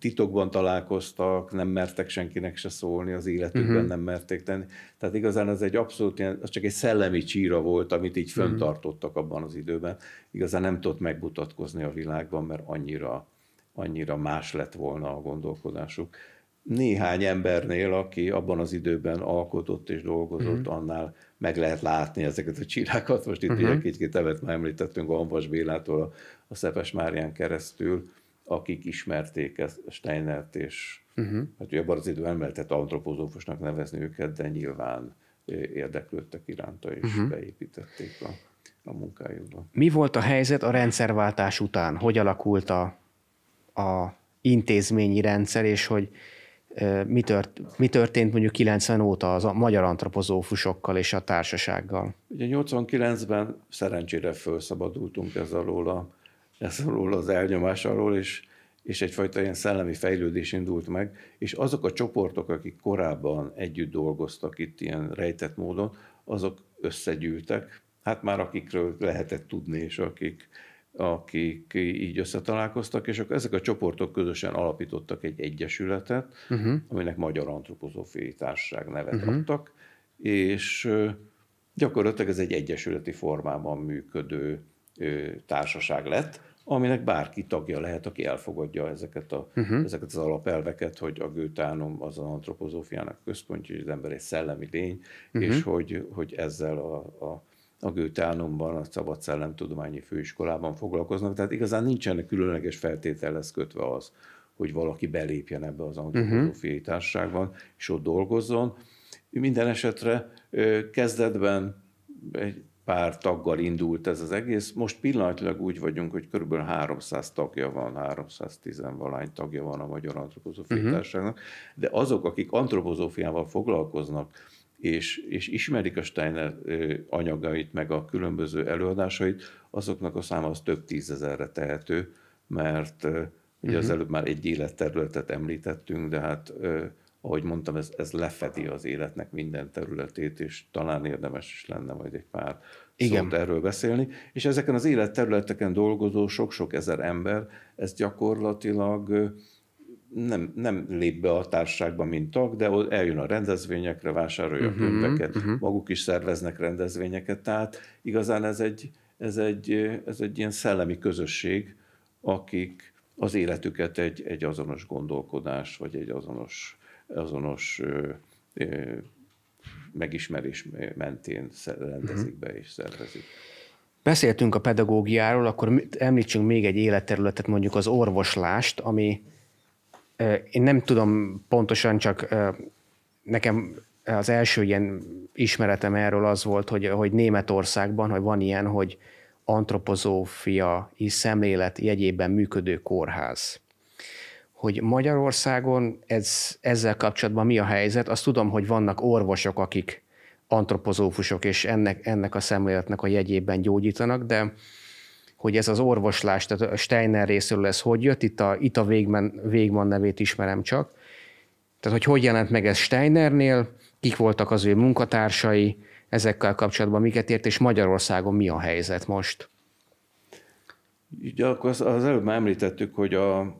titokban találkoztak, nem mertek senkinek se szólni, az életükben uh-huh. nem merték tenni. Tehát igazán ez egy abszolút, az csak egy szellemi csíra volt, amit így mhm. föntartottak abban az időben. Igazán nem tudott megmutatkozni a világban, mert annyira, annyira más lett volna a gondolkodásuk. Néhány embernél, aki abban az időben alkotott és dolgozott, uh-huh. annál meg lehet látni ezeket a csirákat. Most itt uh-huh. ugye két tevet már említettünk a Hambas Bélától a Szepes Márián keresztül, akik ismerték ezt Steinert, és uh-huh. hát ugye abban az időben nem lehetett antropozófusnak nevezni őket, de nyilván érdeklődtek iránta, és uh-huh. beépítették a, a munkájukba. Mi volt a helyzet a rendszerváltás után? Hogy alakult a, a intézményi rendszer, és hogy mi, tört, mi történt mondjuk 90 óta az a magyar antropozófusokkal és a társasággal? Ugye 89-ben szerencsére felszabadultunk ez alól a ez róla az elnyomás alól, és, és egyfajta ilyen szellemi fejlődés indult meg, és azok a csoportok, akik korábban együtt dolgoztak itt ilyen rejtett módon, azok összegyűltek, hát már akikről lehetett tudni, és akik, akik így összetalálkoztak, és akkor ezek a csoportok közösen alapítottak egy egyesületet, uh-huh. aminek Magyar Antropozófiai Társaság nevet uh-huh. adtak, és gyakorlatilag ez egy egyesületi formában működő társaság lett, aminek bárki tagja lehet, aki elfogadja ezeket, a, uh-huh. ezeket az alapelveket, hogy a gőtánom az antropozófiának központja, hogy az ember egy szellemi lény, uh-huh. és hogy, hogy ezzel a, a a Gőtálnomban, a Szabad Szellemtudományi Főiskolában foglalkoznak, tehát igazán nincsenek különleges feltételhez kötve az, hogy valaki belépjen ebbe az mhm. antropozófiai uh-huh. társaságban, és ott dolgozzon. Minden esetre kezdetben egy pár taggal indult ez az egész. Most pillanatilag úgy vagyunk, hogy kb. 300 tagja van, 310 valány tagja van a Magyar Antropozófiai uh-huh. Társaságnak, mhm. de azok, akik antropozófiával foglalkoznak, és, és ismerik a Steiner anyagait, meg a különböző előadásait, azoknak a száma az több tízezerre tehető, mert ugye uh-huh. az mhm. előbb már egy életterületet említettünk, de hát ahogy mondtam, ez, ez lefedi az életnek minden területét, és talán érdemes is lenne majd egy pár Igen. szót erről beszélni. És ezeken az életterületeken dolgozó sok-sok ezer ember, ez gyakorlatilag nem, nem lép be a társaságba, mint tag, de eljön a rendezvényekre, vásárolja uh-huh, könyveket, uh-huh. maguk is szerveznek rendezvényeket, tehát igazán ez egy, ez egy, ez egy ilyen szellemi közösség, akik az életüket egy, egy azonos gondolkodás, vagy egy azonos azonos megismerés mentén rendezik mhm. be és szervezik. Beszéltünk a pedagógiáról, akkor említsünk még egy életterületet, mondjuk az orvoslást, ami én nem tudom pontosan, csak nekem az első ilyen ismeretem erről az volt, hogy, hogy Németországban, hogy van ilyen, hogy antropozófia és szemlélet jegyében működő kórház hogy Magyarországon ez, ezzel kapcsolatban mi a helyzet. Azt tudom, hogy vannak orvosok, akik antropozófusok, és ennek, ennek a szemléletnek a jegyében gyógyítanak, de hogy ez az orvoslás, tehát a Steiner részéről ez hogy jött, itt a, itt a Végman, Végman nevét ismerem csak, tehát hogy hogy jelent meg ez Steinernél, kik voltak az ő munkatársai, ezekkel kapcsolatban miket ért, és Magyarországon mi a helyzet most? Ugye akkor az, az előbb már említettük, hogy a,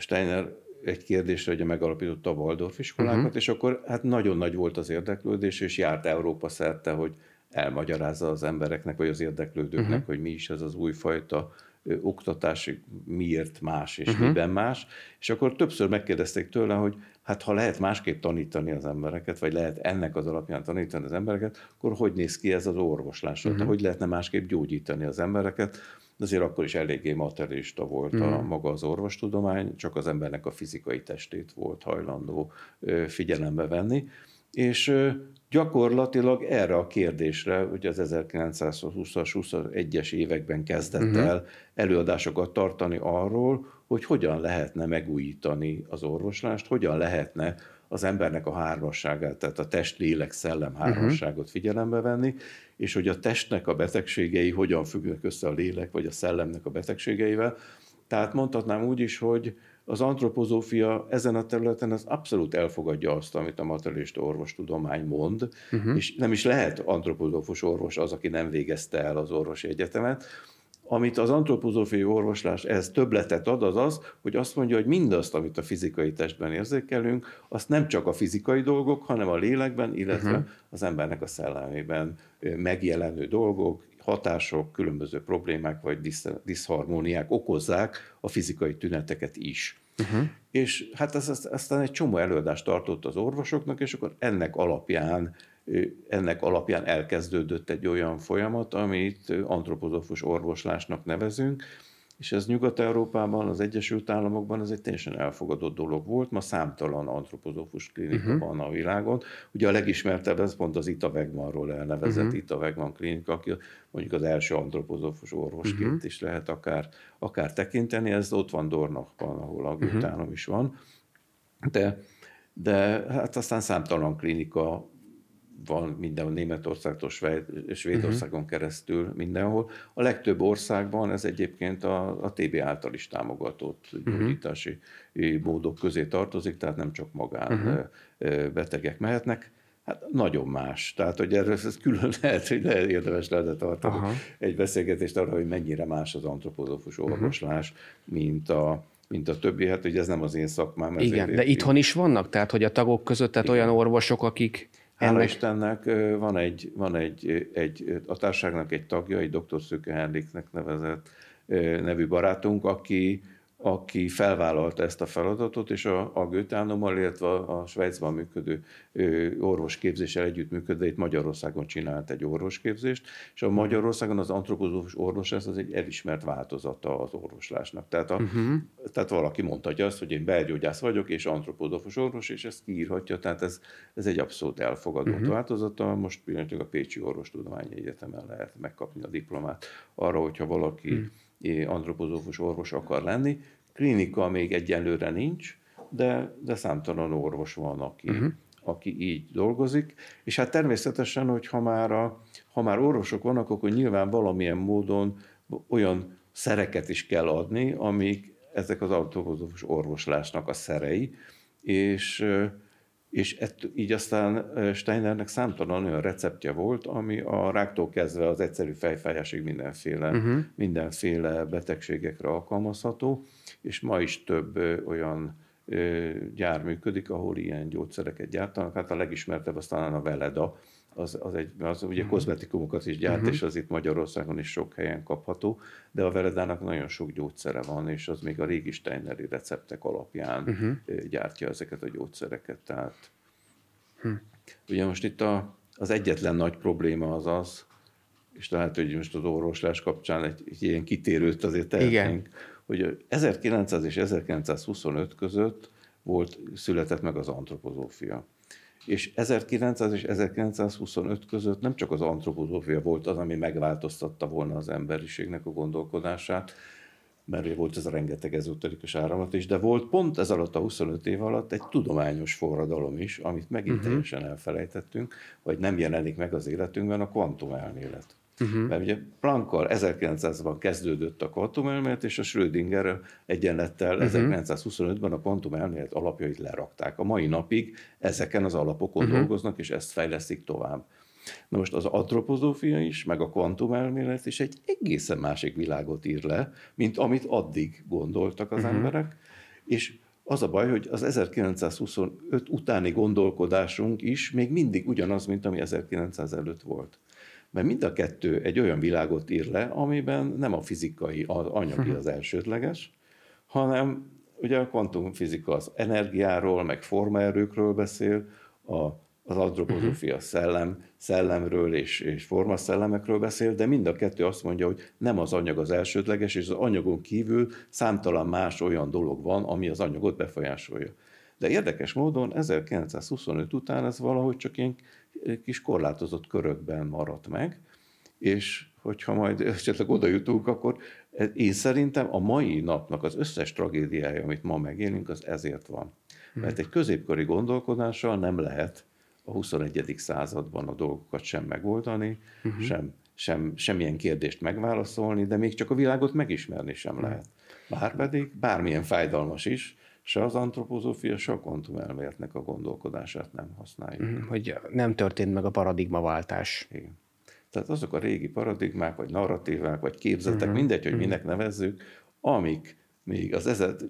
Steiner egy kérdésre hogy megalapította a Waldorf iskolákat, uh-huh. és akkor hát nagyon nagy volt az érdeklődés, és járt Európa szerte, hogy elmagyarázza az embereknek, vagy az érdeklődőknek, uh-huh. hogy mi is ez az újfajta oktatás, miért más és uh-huh. miben más. És akkor többször megkérdezték tőle, hogy Hát ha lehet másképp tanítani az embereket, vagy lehet ennek az alapján tanítani az embereket, akkor hogy néz ki ez az orvoslás? Uh-huh. Hogy lehetne másképp gyógyítani az embereket? Azért akkor is eléggé materialista volt uh-huh. a mhm. maga az orvostudomány, csak az embernek a fizikai testét volt hajlandó figyelembe venni. És gyakorlatilag erre a kérdésre, hogy az 1920-as, 21-es években kezdett uh-huh. el előadásokat tartani arról, hogy hogyan lehetne megújítani az orvoslást, hogyan lehetne az embernek a hármasságát, tehát a test, lélek, szellem mhm. hármasságot figyelembe venni, és hogy a testnek a betegségei hogyan függnek össze a lélek vagy a szellemnek a betegségeivel. Tehát mondhatnám úgy is, hogy az antropozófia ezen a területen az abszolút elfogadja azt, amit a materialista orvostudomány mond, uh-huh. és nem is lehet antropozófus orvos az, aki nem végezte el az orvosi egyetemet, amit az antropozófiai orvoslás ez többletet ad, az az, hogy azt mondja, hogy mindazt, amit a fizikai testben érzékelünk, azt nem csak a fizikai dolgok, hanem a lélekben, illetve uh-huh. az embernek a szellemében megjelenő dolgok, hatások, különböző problémák vagy disz, diszharmóniák okozzák a fizikai tüneteket is. Uh-huh. És hát ez, ez, aztán egy csomó előadást tartott az orvosoknak, és akkor ennek alapján ennek alapján elkezdődött egy olyan folyamat, amit antropozófus orvoslásnak nevezünk, és ez Nyugat-Európában, az Egyesült Államokban ez egy teljesen elfogadott dolog volt. Ma számtalan antropozófus klinika uh-huh. van a világon. Ugye a legismertebb ez pont az Ita Wegmanról elnevezett uh-huh. Ita Wegman klinika, aki mondjuk az első antropozófus orvosként uh-huh. is lehet akár, akár tekinteni. Ez ott van Dornachban, ahol a uh-huh. is van. De, de hát aztán számtalan klinika van minden Németországtól Svédországon mhm. keresztül mindenhol. A legtöbb országban ez egyébként a, a TB által is támogatott mhm. gyógyítási uh-huh. módok közé tartozik, tehát nem csak magán uh-huh. betegek mehetnek. Hát nagyon más. Tehát, hogy erről ez külön lehet, hogy lehet, érdemes lehetne tartani Aha. egy beszélgetést arra, hogy mennyire más az antropozófus orvoslás, uh-huh. mint a mint a többi, hát ugye ez nem az én szakmám. Igen, de itthon is vannak? Tehát, hogy a tagok között, tehát Igen. olyan orvosok, akik... Hála ennek... Istennek van, egy, van egy, egy, a társágnak egy tagja, egy dr. Szöke Henriknek nevezett nevű barátunk, aki aki felvállalta ezt a feladatot, és a, a Götánommal, illetve a, a Svájcban működő ö, orvosképzéssel együttműködve itt Magyarországon csinált egy orvosképzést, és a mhm. Magyarországon az antropozófus ez az egy elismert változata az orvoslásnak. Tehát, a, uh-huh. tehát valaki mondhatja azt, hogy én belgyógyász vagyok, és antropozófus orvos, és ezt kiírhatja, tehát ez, ez egy abszolút elfogadott uh-huh. változata. Most pillanatilag a Pécsi Orvostudományi Egyetemen lehet megkapni a diplomát arra, hogyha valaki uh-huh antropozófus orvos akar lenni. Klinika még egyenlőre nincs, de, de számtalan orvos van, aki, uh-huh. aki így dolgozik. És hát természetesen, hogy ha már, a, ha már orvosok vannak, akkor nyilván valamilyen módon olyan szereket is kell adni, amik ezek az antropozófus orvoslásnak a szerei, és és ett, így aztán Steinernek számtalan olyan receptje volt, ami a ráktól kezdve az egyszerű fejfájásig mindenféle, uh-huh. mindenféle betegségekre alkalmazható, és ma is több olyan gyár működik, ahol ilyen gyógyszereket gyártanak. Hát a legismertebb az talán a Veleda, az, az, egy, az ugye uh-huh. kozmetikumokat is gyárt, uh-huh. és az itt Magyarországon is sok helyen kapható, de a Veredának nagyon sok gyógyszere van, és az még a régi Steineri receptek alapján uh-huh. gyártja ezeket a gyógyszereket. Tehát, uh-huh. Ugye most itt a, az egyetlen nagy probléma az az, és lehet, hogy most az orvoslás kapcsán egy, egy ilyen kitérőt azért tehetünk, hogy 1900 és 1925 között volt, született meg az antropozófia és 1900 és 1925 között nem csak az antropozófia volt az, ami megváltoztatta volna az emberiségnek a gondolkodását, mert volt ez a rengeteg ezoterikus áramlat is, de volt pont ez alatt a 25 év alatt egy tudományos forradalom is, amit megint uh-huh. teljesen elfelejtettünk, vagy nem jelenik meg az életünkben a kvantumelmélet. Uh-huh. Mert ugye Plankkal 1900-ban kezdődött a kvantumelmélet, és a Schrödinger egyenlettel uh-huh. 1925-ben a kvantumelmélet alapjait lerakták. A mai napig ezeken az alapokon uh-huh. dolgoznak, és ezt fejlesztik tovább. Na most az antropozófia is, meg a kvantumelmélet is egy egészen másik világot ír le, mint amit addig gondoltak az uh-huh. emberek, és az a baj, hogy az 1925 utáni gondolkodásunk is még mindig ugyanaz, mint ami 1900 előtt volt. Mert mind a kettő egy olyan világot ír le, amiben nem a fizikai, az anyagi mhm. az elsődleges, hanem ugye a kvantumfizika az energiáról, meg formaerőkről beszél, a, az antropozófia mhm. szellem, szellemről és, és formaszellemekről beszél, de mind a kettő azt mondja, hogy nem az anyag az elsődleges, és az anyagon kívül számtalan más olyan dolog van, ami az anyagot befolyásolja. De érdekes módon 1925 után ez valahogy csak ilyen kis korlátozott körökben maradt meg, és hogyha majd esetleg oda jutunk, akkor e, én szerintem a mai napnak az összes tragédiája, amit ma megélünk, az ezért van. Hmm. Mert egy középkori gondolkodással nem lehet a 21. században a dolgokat sem megoldani, uh-huh. sem, sem semmilyen kérdést megválaszolni, de még csak a világot megismerni sem hmm. lehet. Bárpedig bármilyen fájdalmas is, se az antropozófia, se a kvantumelméletnek a gondolkodását nem használjuk. Mhm, hogy nem történt meg a paradigmaváltás. Igen. Tehát azok a régi paradigmák, vagy narratívák, vagy képzetek, uh-huh. mindegy, hogy mhm. minek nevezzük, amik még az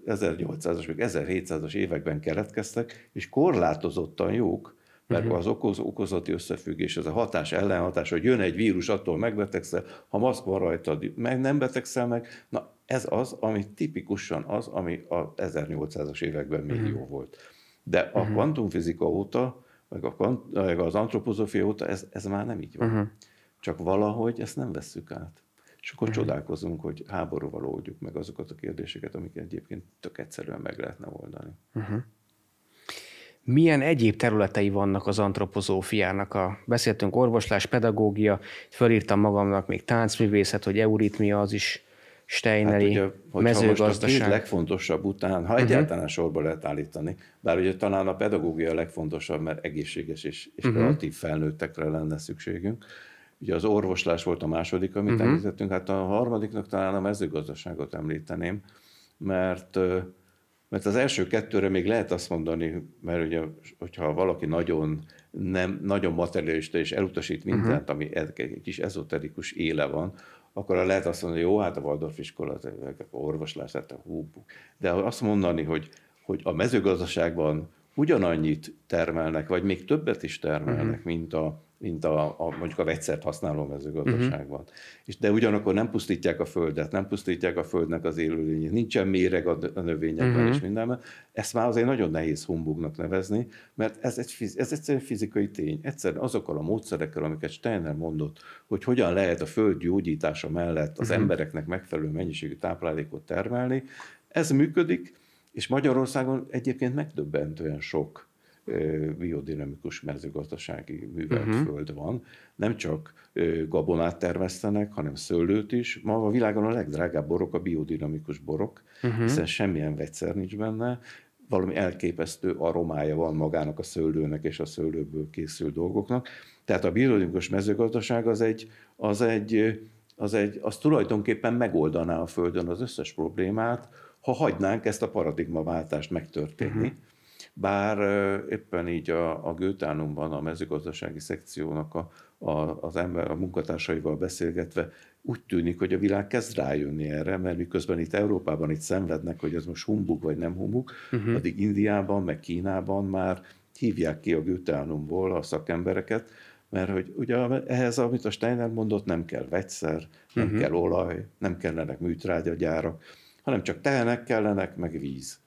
1800-as, még 1700-as években keletkeztek, és korlátozottan jók, mert uh-huh. az okoz, okozati összefüggés, ez a hatás ellenhatás, hogy jön egy vírus, attól megbetegszel, ha maszk van rajtad, meg nem betegszel meg, na ez az, ami tipikusan az, ami a 1800-as években még uh-huh. jó volt. De a uh-huh. kvantumfizika óta, meg, a kvant, meg az antropozófia óta ez, ez már nem így van. Uh-huh. Csak valahogy ezt nem vesszük át. És akkor uh-huh. csodálkozunk, hogy háborúval oldjuk meg azokat a kérdéseket, amiket egyébként tök egyszerűen meg lehetne oldani. Uh-huh milyen egyéb területei vannak az antropozófiának. A, beszéltünk orvoslás, pedagógia, fölírtam magamnak még táncművészet, hogy euritmia az is Steineri, hát ugye, mezőgazdaság. Most a legfontosabb után, ha uh-huh. sorba lehet állítani, bár ugye talán a pedagógia a legfontosabb, mert egészséges és, és uh-huh. kreatív felnőttekre lenne szükségünk. Ugye az orvoslás volt a második, amit uh-huh. említettünk, hát a harmadiknak talán a mezőgazdaságot említeném, mert mert az első kettőre még lehet azt mondani, mert ugye, hogyha valaki nagyon nem, nagyon materialista és elutasít mhm. mindent, uh-huh. ami egy kis ezoterikus éle van, akkor lehet azt mondani, jó, hát a Waldorf iskola, orvoslás, tehát a hú. De azt mondani, hogy, hogy a mezőgazdaságban ugyanannyit termelnek, vagy még többet is termelnek, uh-huh. mint a mint a, a, mondjuk a vegyszert használó mezőgazdaságban. Uh-huh. És de ugyanakkor nem pusztítják a földet, nem pusztítják a földnek az élőlényét, nincsen méreg a, a növényekben uh-huh. és mindenben. Ezt már azért nagyon nehéz humbugnak nevezni, mert ez, egy, ez egyszerűen fizikai tény. Egyszerűen azokkal a módszerekkel, amiket Steiner mondott, hogy hogyan lehet a föld gyógyítása mellett az uh-huh. embereknek megfelelő mennyiségű táplálékot termelni, ez működik, és Magyarországon egyébként megdöbbentően sok biodinamikus mezőgazdasági művelt uh-huh. föld van. Nem csak gabonát termesztenek, hanem szőlőt is. Ma a világon a legdrágább borok a biodinamikus borok, uh-huh. hiszen semmilyen vegyszer nincs benne, valami elképesztő aromája van magának a szőlőnek és a szőlőből készült dolgoknak. Tehát a biodinamikus mezőgazdaság az egy, az egy, az egy, az tulajdonképpen megoldaná a Földön az összes problémát, ha hagynánk ezt a paradigmaváltást megtörténni. Uh-huh bár éppen így a, a Gőtánumban a mezőgazdasági szekciónak a, a, az ember, a munkatársaival beszélgetve úgy tűnik, hogy a világ kezd rájönni erre, mert miközben itt Európában itt szenvednek, hogy ez most humbug vagy nem humbug, uh-huh. addig Indiában, meg Kínában már hívják ki a Gőtánumból a szakembereket, mert hogy ugye ehhez, amit a Steiner mondott, nem kell vegyszer, nem uh-huh. kell olaj, nem kellenek műtrágyagyárak, hanem csak tehenek kellenek, meg víz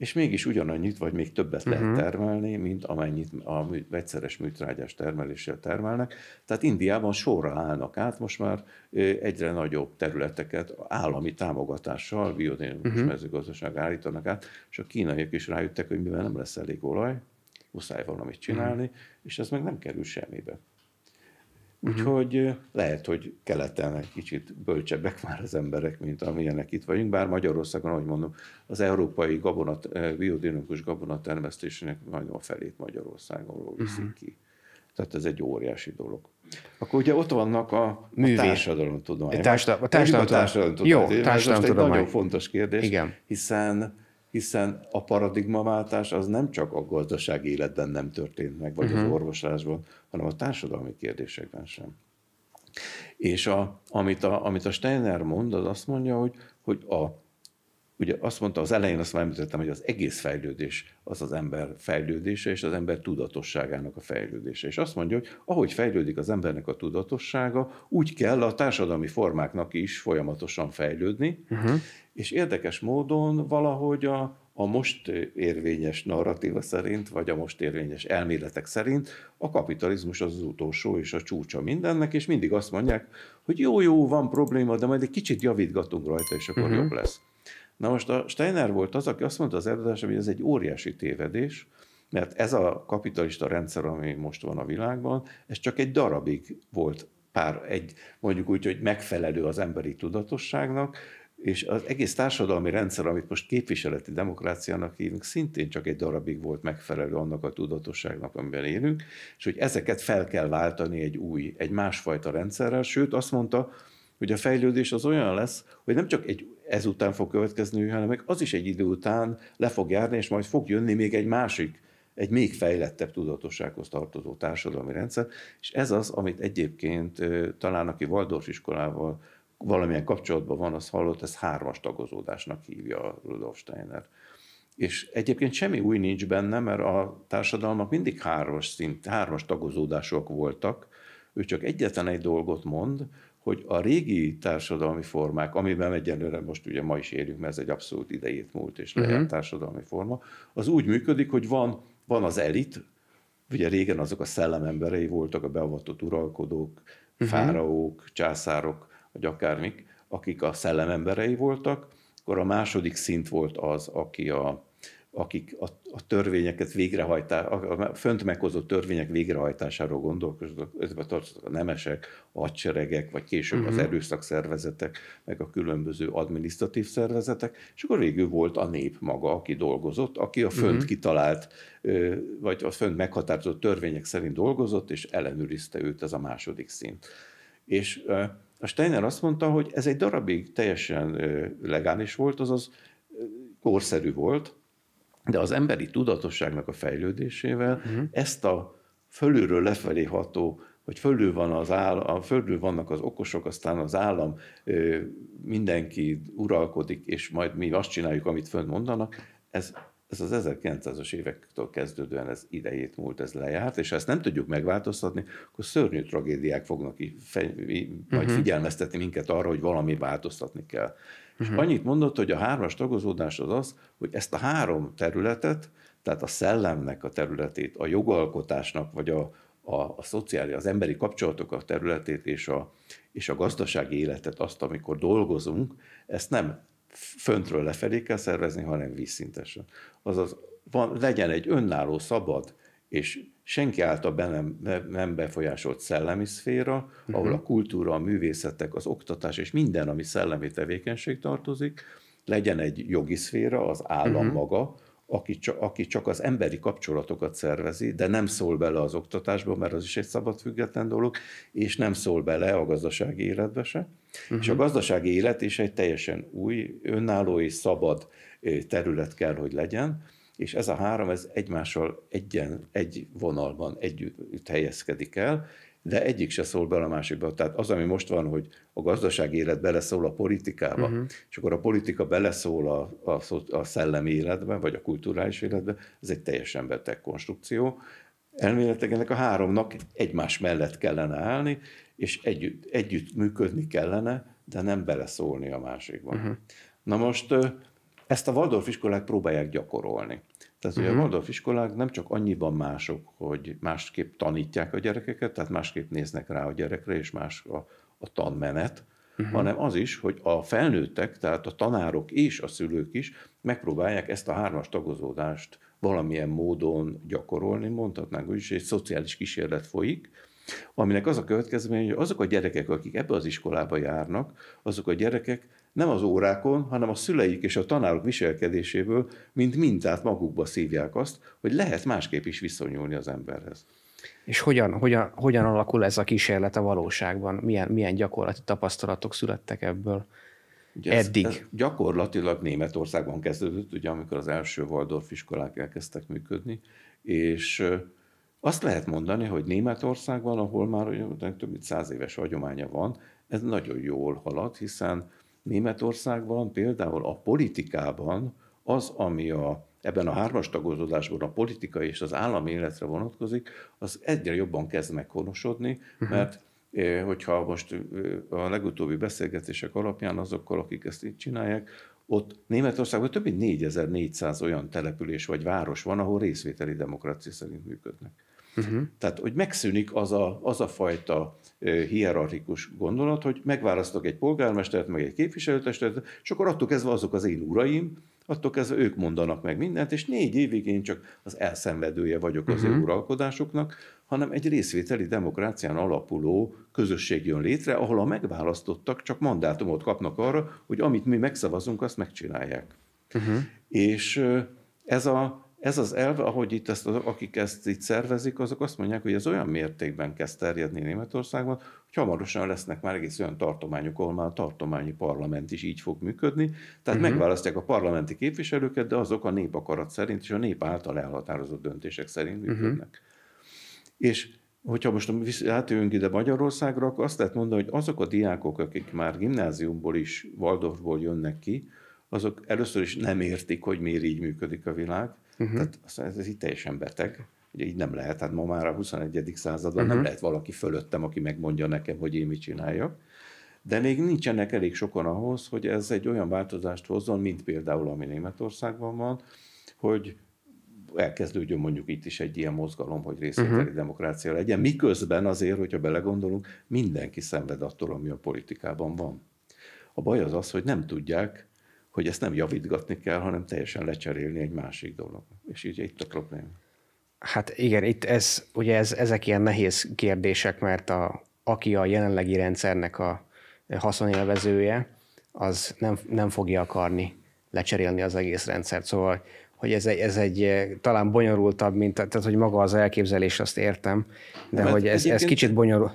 és mégis ugyanannyit, vagy még többet uh-huh. lehet mhm. termelni, mint amennyit a vegyszeres műtrágyás termeléssel termelnek. Tehát Indiában sorra állnak át most már egyre nagyobb területeket állami támogatással, biodinamikus mhm. uh-huh. mezőgazdaság állítanak át, és a kínaiak is rájöttek, hogy mivel nem lesz elég olaj, muszáj valamit mhm. csinálni, uh-huh. és ez meg nem kerül semmibe. Úgyhogy uh-huh. lehet, hogy keleten egy kicsit bölcsebbek <laughs> már az emberek, mint amilyenek itt vagyunk, bár Magyarországon, ahogy mondom, az európai gabonat, biodinamikus gabonatermesztésének nagyon felét Magyarországról viszik uh-huh. ki. Tehát ez egy óriási dolog. Akkor ugye ott vannak a, a társadalomtudományok. Társadalom, a társadalomtudományok. Jó, társadalomtudományok. Ez egy nagyon fontos kérdés, Igen. hiszen hiszen a paradigmaváltás az nem csak a gazdasági életben nem történt meg, vagy uh-huh. az mhm. orvoslásban, hanem a társadalmi kérdésekben sem. És a, amit, a, amit a Steiner mond, az azt mondja, hogy, hogy a, ugye azt mondta az elején, azt már említettem, hogy az egész fejlődés az az ember fejlődése, és az ember tudatosságának a fejlődése. És azt mondja, hogy ahogy fejlődik az embernek a tudatossága, úgy kell a társadalmi formáknak is folyamatosan fejlődni, uh-huh és érdekes módon valahogy a, a most érvényes narratíva szerint, vagy a most érvényes elméletek szerint a kapitalizmus az, az utolsó és a csúcsa mindennek, és mindig azt mondják, hogy jó, jó, van probléma, de majd egy kicsit javítgatunk rajta, és akkor uh-huh. jobb lesz. Na most a Steiner volt az, aki azt mondta az előadásra, hogy ez egy óriási tévedés, mert ez a kapitalista rendszer, ami most van a világban, ez csak egy darabig volt pár, egy, mondjuk úgy, hogy megfelelő az emberi tudatosságnak, és az egész társadalmi rendszer, amit most képviseleti demokráciának hívunk, szintén csak egy darabig volt megfelelő annak a tudatosságnak, amiben élünk, és hogy ezeket fel kell váltani egy új, egy másfajta rendszerrel, sőt azt mondta, hogy a fejlődés az olyan lesz, hogy nem csak egy ezután fog következni, hanem meg az is egy idő után le fog járni, és majd fog jönni még egy másik, egy még fejlettebb tudatossághoz tartozó társadalmi rendszer, és ez az, amit egyébként talán aki Waldorf iskolával valamilyen kapcsolatban van, az hallott, ezt hármas tagozódásnak hívja Rudolf Steiner. És egyébként semmi új nincs benne, mert a társadalmak mindig hármas szint, hármas tagozódások voltak, ő csak egyetlen egy dolgot mond, hogy a régi társadalmi formák, amiben egyelőre most ugye ma is élünk, mert ez egy abszolút idejét múlt és mhm. lejárt uh-huh. társadalmi forma, az úgy működik, hogy van, van az elit, ugye régen azok a szellememberei voltak, a beavatott uralkodók, uh-huh. fáraók, császárok, vagy akármik, akik a szellememberei voltak, akkor a második szint volt az, aki a, akik a, a törvényeket végrehajtá, a fönt meghozott törvények végrehajtásáról gondolkodtak, ezbe tartoznak a nemesek, a hadseregek, vagy később uh-huh. az mhm. erőszakszervezetek, meg a különböző adminisztratív szervezetek, és akkor végül volt a nép maga, aki dolgozott, aki a fönt uh-huh. kitalált, vagy a fönt meghatározott törvények szerint dolgozott, és ellenőrizte őt ez a második szint. És a Steiner azt mondta, hogy ez egy darabig teljesen legális volt, azaz korszerű volt, de az emberi tudatosságnak a fejlődésével uh-huh. ezt a fölülről lefelé ható, hogy fölül, van az állam, fölül vannak az okosok, aztán az állam, mindenki uralkodik, és majd mi azt csináljuk, amit fönt mondanak, ez ez az 1900-as évektől kezdődően ez idejét múlt, ez lejárt, és ha ezt nem tudjuk megváltoztatni, akkor szörnyű tragédiák fognak fej, majd uh-huh. figyelmeztetni minket arra, hogy valami változtatni kell. Uh-huh. És mhm. annyit mondott, hogy a hármas tagozódás az az, hogy ezt a három területet, tehát a szellemnek a területét, a jogalkotásnak, vagy a, a, a szociális, az emberi kapcsolatok a területét és a, és a gazdasági életet, azt, amikor dolgozunk, ezt nem föntről lefelé kell szervezni, hanem vízszintesen. Azaz van, legyen egy önálló, szabad és senki által be nem, nem befolyásolt szellemi szféra, uh-huh. ahol a kultúra, a művészetek, az oktatás és minden, ami szellemi tevékenység tartozik, legyen egy jogi szféra, az állam uh-huh. maga, aki csak, aki csak az emberi kapcsolatokat szervezi, de nem szól bele az oktatásba, mert az is egy szabad független dolog, és nem szól bele a gazdasági életbe se. Uh-huh. És a mhm. gazdasági élet is egy teljesen új, önálló és szabad terület kell, hogy legyen, és ez a három, ez egymással egyen, egy vonalban együtt helyezkedik el, de egyik se szól bele a másikba. Tehát az, ami most van, hogy a gazdasági élet beleszól a politikába, uh-huh. és akkor a politika beleszól a, a, a szellemi életbe, vagy a kulturális életbe, ez egy teljesen beteg konstrukció. Elméletileg ennek a háromnak egymás mellett kellene állni, és együtt, együtt működni kellene, de nem beleszólni a másikban. Uh-huh. Mhm. Na most ezt a Waldorf iskolák próbálják gyakorolni. Tehát uh-huh. ugye a mhm. Waldorf iskolák nem csak annyiban mások, hogy másképp tanítják a gyerekeket, tehát másképp néznek rá a gyerekre, és más a, a tanmenet, uh-huh. hanem az is, hogy a felnőttek, tehát a tanárok és a szülők is megpróbálják ezt a hármas tagozódást valamilyen módon gyakorolni, mondhatnánk, hogy is egy szociális kísérlet folyik, Aminek az a következmény, hogy azok a gyerekek, akik ebbe az iskolába járnak, azok a gyerekek nem az órákon, hanem a szüleik és a tanárok viselkedéséből, mint mintát magukba szívják azt, hogy lehet másképp is viszonyulni az emberhez. És hogyan, hogyan, hogyan alakul ez a kísérlet a valóságban? Milyen, milyen gyakorlati tapasztalatok születtek ebből? Ugye Eddig. Ez, ez gyakorlatilag Németországban kezdődött, ugye amikor az első Waldorf iskolák elkezdtek működni, és azt lehet mondani, hogy Németországban, ahol már több mint száz éves hagyománya van, ez nagyon jól halad, hiszen Németországban például a politikában az, ami a, ebben a hármas tagozódásban a politika és az állami életre vonatkozik, az egyre jobban kezd meghonosodni, mhm. mert eh, hogyha most eh, a legutóbbi beszélgetések alapján azokkal, akik ezt így csinálják, ott Németországban több mint 4400 olyan település vagy város van, ahol részvételi demokrácia szerint működnek. Uh-huh. Tehát, hogy megszűnik az a, az a fajta hierarchikus gondolat, hogy megválasztok egy polgármestert, meg egy képviselőtestet, és akkor attól kezdve azok az én uraim, attól kezdve ők mondanak meg mindent, és négy évig én csak az elszenvedője vagyok az uh-huh. ő uralkodásoknak, hanem egy részvételi demokrácián alapuló közösség jön létre, ahol a megválasztottak csak mandátumot kapnak arra, hogy amit mi megszavazunk, azt megcsinálják. Uh-huh. És ez a, ez az elv, ahogy itt ezt, akik ezt itt szervezik, azok azt mondják, hogy ez olyan mértékben kezd terjedni Németországban, hogy hamarosan lesznek már egész olyan tartományok, ahol már a tartományi parlament is így fog működni. Tehát uh-huh. megválasztják a parlamenti képviselőket, de azok a nép akarat szerint és a nép által elhatározott döntések szerint mhm. működnek. Uh-huh. És hogyha most átjövünk ide Magyarországra, akkor azt lehet mondani, hogy azok a diákok, akik már gimnáziumból is, Waldorfból jönnek ki, azok először is nem értik, hogy miért így működik a világ. Uh-huh. Tehát aztán ez, ez így teljesen beteg. Ugye így nem lehet, hát ma már a 21. században uh-huh. nem mhm. lehet valaki fölöttem, aki megmondja nekem, hogy én mit csináljak. De még nincsenek elég sokan ahhoz, hogy ez egy olyan változást hozzon, mint például ami Németországban van, hogy elkezdődjön mondjuk itt is egy ilyen mozgalom, hogy részvételi uh-huh. demokrácia legyen, miközben azért, hogyha belegondolunk, mindenki szenved attól, ami a politikában van. A baj az az, hogy nem tudják hogy ezt nem javítgatni kell, hanem teljesen lecserélni egy másik dolog. És így itt a probléma. Hát igen, itt ez, ugye ez, ezek ilyen nehéz kérdések, mert a, aki a jelenlegi rendszernek a haszonélvezője, az nem, nem fogja akarni lecserélni az egész rendszert. Szóval, hogy ez egy, ez egy eh, talán bonyolultabb, mint tehát, hogy maga az elképzelés, azt értem, de Mert hogy hát ez, ez kicsit bonyolult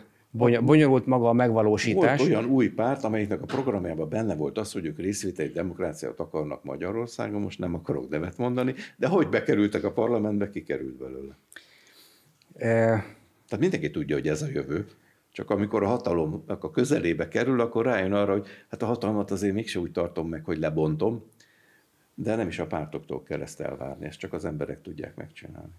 bonyolult maga a megvalósítás. Volt olyan új párt, amelyiknek a programjában benne volt az, hogy ők részvételi demokráciát akarnak Magyarországon, most nem akarok nevet mondani, de hogy bekerültek a parlamentbe, kikerült belőle. E... Tehát mindenki tudja, hogy ez a jövő. Csak amikor a hatalomnak a közelébe kerül, akkor rájön arra, hogy hát a hatalmat azért mégse úgy tartom meg, hogy lebontom, de nem is a pártoktól kell ezt elvárni, ezt csak az emberek tudják megcsinálni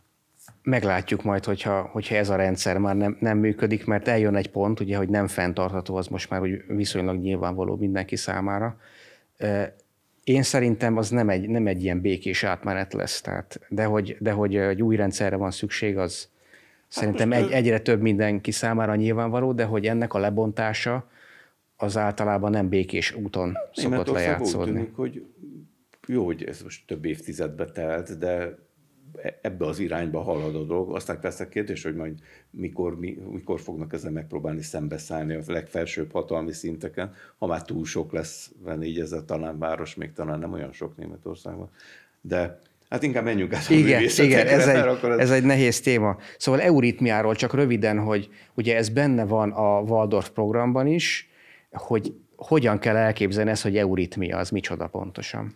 meglátjuk majd, hogyha, hogyha ez a rendszer már nem, nem működik, mert eljön egy pont, ugye, hogy nem fenntartható, az most már úgy viszonylag nyilvánvaló mindenki számára. Én szerintem az nem egy, nem egy ilyen békés átmenet lesz, tehát, de hogy, de hogy egy új rendszerre van szükség, az hát szerintem egy, egyre több mindenki számára nyilvánvaló, de hogy ennek a lebontása az általában nem békés úton szokott lejátszódni. Úgy tűnik, hogy jó, hogy ez most több évtizedbe telt, de ebbe az irányba halad a dolog. Aztán persze a kérdés, hogy majd mikor, mi, mikor fognak ezzel megpróbálni szembeszállni a legfelsőbb hatalmi szinteken, ha már túl sok lesz, van így ez a talán város, még talán nem olyan sok Németországban. De Hát inkább menjünk át a igen, igen, ez, egy, akkor ez... ez egy nehéz téma. Szóval euritmiáról csak röviden, hogy ugye ez benne van a Waldorf programban is, hogy hogyan kell elképzelni ezt, hogy euritmia az micsoda pontosan.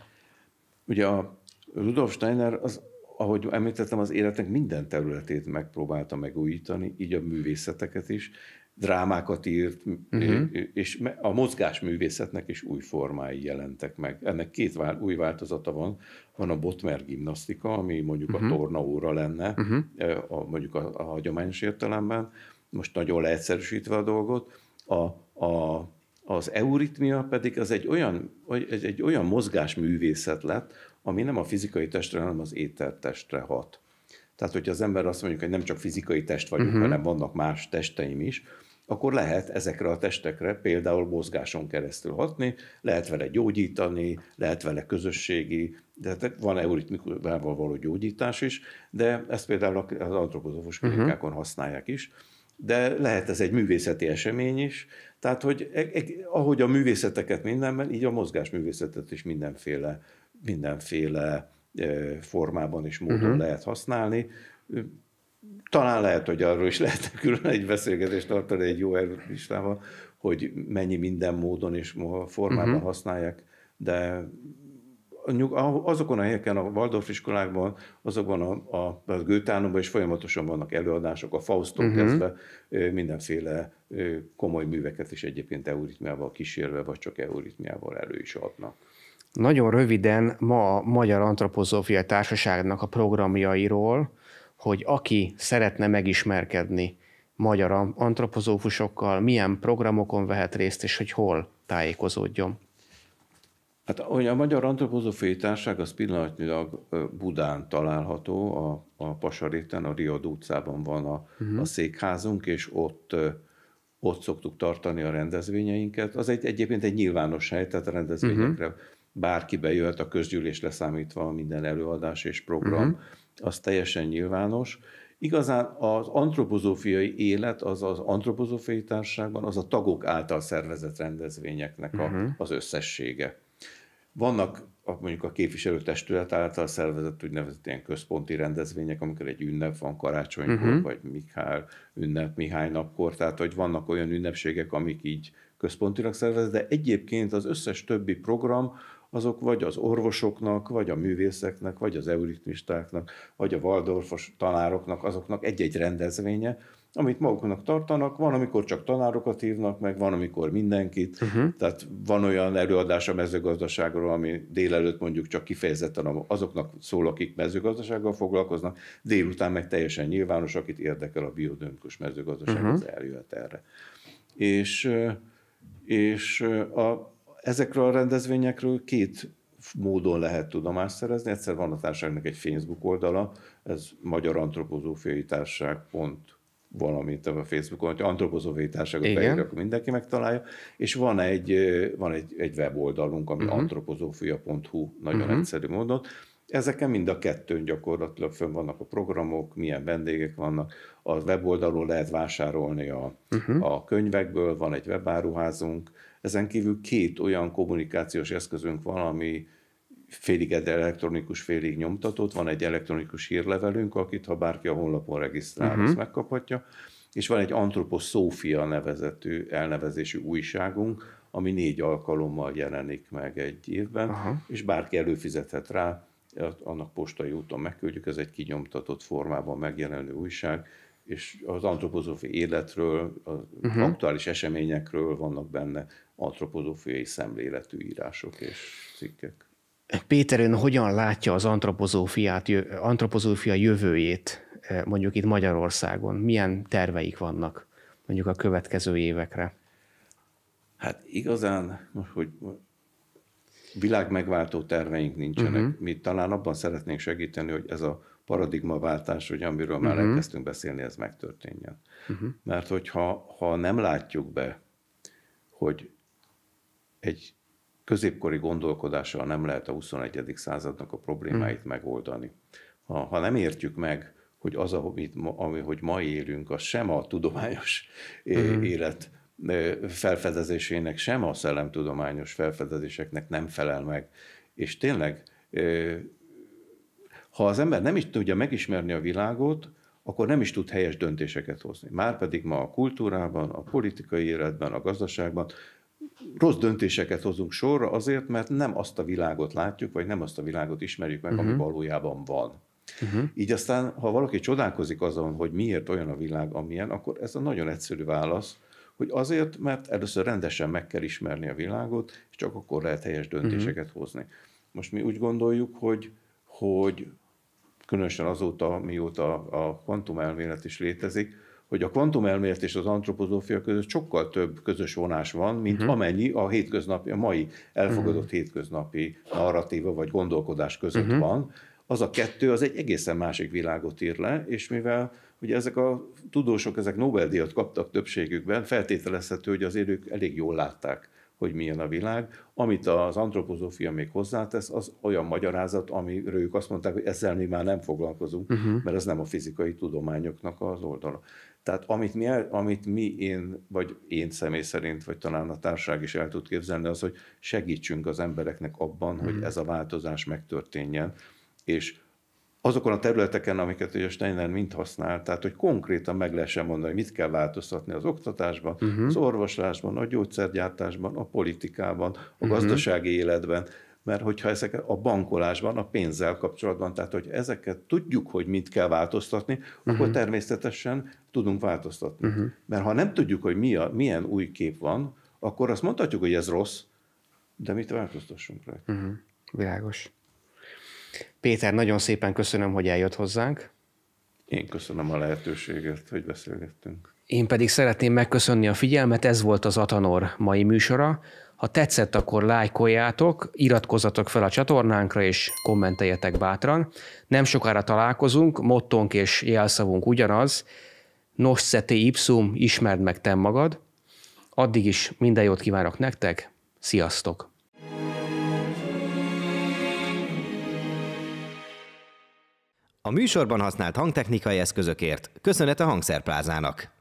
Ugye a Rudolf Steiner az ahogy említettem, az életnek minden területét megpróbálta megújítani, így a művészeteket is, drámákat írt, uh-huh. és a mozgásművészetnek is új formái jelentek meg. Ennek két vál, új változata van. Van a Botmer gimnasztika, ami mondjuk uh-huh. a mhm. tornaóra lenne, uh-huh. a, mondjuk a, a hagyományos értelemben, most nagyon leegyszerűsítve a dolgot. A, a, az euritmia pedig az egy olyan, egy, egy olyan mozgásművészet lett, ami nem a fizikai testre, hanem az ételtestre hat. Tehát, hogyha az ember azt mondjuk, hogy nem csak fizikai test vagyunk, uh-huh. Mhm. hanem vannak más testeim is, akkor lehet ezekre a testekre például mozgáson keresztül hatni, lehet vele gyógyítani, lehet vele közösségi, de hát van euritmikával való gyógyítás is, de ezt például az antropozófus mhm. klinikákon uh-huh. használják is, de lehet ez egy művészeti esemény is, tehát hogy e- e- ahogy a művészeteket mindenben, így a mozgásművészetet is mindenféle mindenféle formában és módon uh-huh. lehet használni. Talán lehet, hogy arról is lehet külön egy beszélgetést tartani egy jó listával, hogy mennyi minden módon és formában uh-huh. használják, de azokon a helyeken, a Waldorf iskolákban, azokban a, a, a Gőtánomban is folyamatosan vannak előadások, a Fausztok uh-huh. Mhm. kezdve mindenféle komoly műveket is egyébként euritmiával kísérve, vagy csak euritmiával elő is adnak. Nagyon röviden ma a Magyar Antropozófia Társaságnak a programjairól, hogy aki szeretne megismerkedni magyar antropozófusokkal, milyen programokon vehet részt, és hogy hol tájékozódjon. Hát a Magyar Antropozófiai Társaság az pillanatnyilag Budán található, a, a Pasaréten, a Riad utcában van a, uh-huh. a székházunk, és ott ott szoktuk tartani a rendezvényeinket. Az egy, egyébként egy nyilvános hely, tehát a rendezvényekre uh-huh bárki bejöhet a közgyűlés leszámítva minden előadás és program, uh-huh. az teljesen nyilvános. Igazán az antropozófiai élet az az antropozófiai társaságban az a tagok által szervezett rendezvényeknek a, uh-huh. az összessége. Vannak a, mondjuk a képviselőtestület által szervezett úgynevezett ilyen központi rendezvények, amikor egy ünnep van karácsonykor, uh-huh. vagy Mihály ünnep, Mihály napkor, tehát hogy vannak olyan ünnepségek, amik így központilag szervezett. de egyébként az összes többi program azok vagy az orvosoknak, vagy a művészeknek, vagy az euritmistáknak, vagy a waldorfos tanároknak, azoknak egy-egy rendezvénye, amit maguknak tartanak, van, amikor csak tanárokat hívnak meg, van, amikor mindenkit, uh-huh. tehát van olyan előadás a mezőgazdaságról, ami délelőtt mondjuk csak kifejezetten azoknak szól, akik mezőgazdasággal foglalkoznak, délután meg teljesen nyilvános, akit érdekel a biodönkös mezőgazdaság, uh-huh. az eljöhet erre. És, és a ezekről a rendezvényekről két módon lehet tudomást szerezni. Egyszer van a társaságnak egy Facebook oldala, ez Magyar Antropozófiai Társaság pont valamint a Facebookon, hogy antropozófiai társaságot beírja, akkor mindenki megtalálja. És van egy, van egy, egy weboldalunk, ami uh-huh. Mhm. antropozófia.hu, nagyon uh-huh. egyszerű módon. Ezeken mind a kettőn gyakorlatilag fönn vannak a programok, milyen vendégek vannak. A weboldalról lehet vásárolni a, uh-huh. a könyvekből, van egy webáruházunk. Ezen kívül két olyan kommunikációs eszközünk van, ami félig elektronikus, félig nyomtatott. Van egy elektronikus hírlevelünk, akit ha bárki a honlapon regisztrál, uh-huh. azt mhm. megkaphatja. És van egy Antroposzófia nevezetű, elnevezésű újságunk, ami négy alkalommal jelenik meg egy évben, Aha. és bárki előfizethet rá, annak postai úton megküldjük, ez egy kinyomtatott formában megjelenő újság, és az antropozófi életről, az uh-huh. Mhm. aktuális eseményekről vannak benne antropozófiai szemléletű írások és cikkek. Péter ön hogyan látja az antropozófiát, antropozófia jövőjét eh, mondjuk itt Magyarországon? Milyen terveik vannak mondjuk a következő évekre? Hát igazán, hogy világ megváltó terveink nincsenek. Uh-huh. Mi talán abban szeretnénk segíteni, hogy ez a paradigmaváltás, hogy amiről már uh-huh. elkezdtünk beszélni, ez megtörténjen. Uh-huh. Mert hogyha ha nem látjuk be, hogy egy középkori gondolkodással nem lehet a 21. századnak a problémáit uh-huh. megoldani, ha, ha nem értjük meg, hogy az, ami, ami, hogy ma élünk, az sem a tudományos uh-huh. élet felfedezésének sem a szellemtudományos felfedezéseknek nem felel meg. És tényleg, ha az ember nem is tudja megismerni a világot, akkor nem is tud helyes döntéseket hozni. Márpedig ma a kultúrában, a politikai életben, a gazdaságban rossz döntéseket hozunk sorra azért, mert nem azt a világot látjuk, vagy nem azt a világot ismerjük meg, uh-huh. ami mhm. valójában van. Uh-huh. Így aztán, ha valaki csodálkozik azon, hogy miért olyan a világ, amilyen, akkor ez a nagyon egyszerű válasz, hogy azért, mert először rendesen meg kell ismerni a világot, és csak akkor lehet helyes mhm. döntéseket uh-huh. hozni. Most mi úgy gondoljuk, hogy, hogy különösen azóta, mióta a kvantumelmélet is létezik, hogy a kvantumelmélet és az antropozófia között sokkal több közös vonás van, mint uh-huh. amennyi a hétköznapi, a mai elfogadott uh-huh. hétköznapi narratíva vagy gondolkodás között uh-huh. van. Az a kettő, az egy egészen másik világot ír le, és mivel Ugye ezek a tudósok, ezek Nobel-díjat kaptak többségükben, feltételezhető, hogy azért ők elég jól látták, hogy milyen a világ. Amit az antropozófia még hozzátesz, az olyan magyarázat, amiről ők azt mondták, hogy ezzel mi már nem foglalkozunk, uh-huh. mert ez nem a fizikai tudományoknak az oldala. Tehát amit mi, el, amit mi én, vagy én személy szerint, vagy talán a társaság is el tud képzelni, az, hogy segítsünk az embereknek abban, uh-huh. hogy mhm. ez a változás megtörténjen, és azokon a területeken, amiket ugye Steiner mind használ, tehát hogy konkrétan meg lehessen mondani, hogy mit kell változtatni az oktatásban, uh-huh. az orvoslásban, a gyógyszergyártásban, a politikában, a uh-huh. gazdasági életben, mert hogyha ezek a bankolásban, a pénzzel kapcsolatban, tehát hogy ezeket tudjuk, hogy mit kell változtatni, uh-huh. akkor mhm. természetesen tudunk változtatni. Uh-huh. Mert ha nem tudjuk, hogy mi a, milyen új kép van, akkor azt mondhatjuk, hogy ez rossz, de mit változtassunk rá? Uh-huh. Világos. Péter, nagyon szépen köszönöm, hogy eljött hozzánk. Én köszönöm a lehetőséget, hogy beszélgettünk. Én pedig szeretném megköszönni a figyelmet, ez volt az Atanor mai műsora. Ha tetszett, akkor lájkoljátok, iratkozzatok fel a csatornánkra, és kommenteljetek bátran. Nem sokára találkozunk, mottonk és jelszavunk ugyanaz, Nosce te ipsum, ismerd meg te magad. Addig is minden jót kívánok nektek, sziasztok! A műsorban használt hangtechnikai eszközökért köszönet a Hangszerplázának.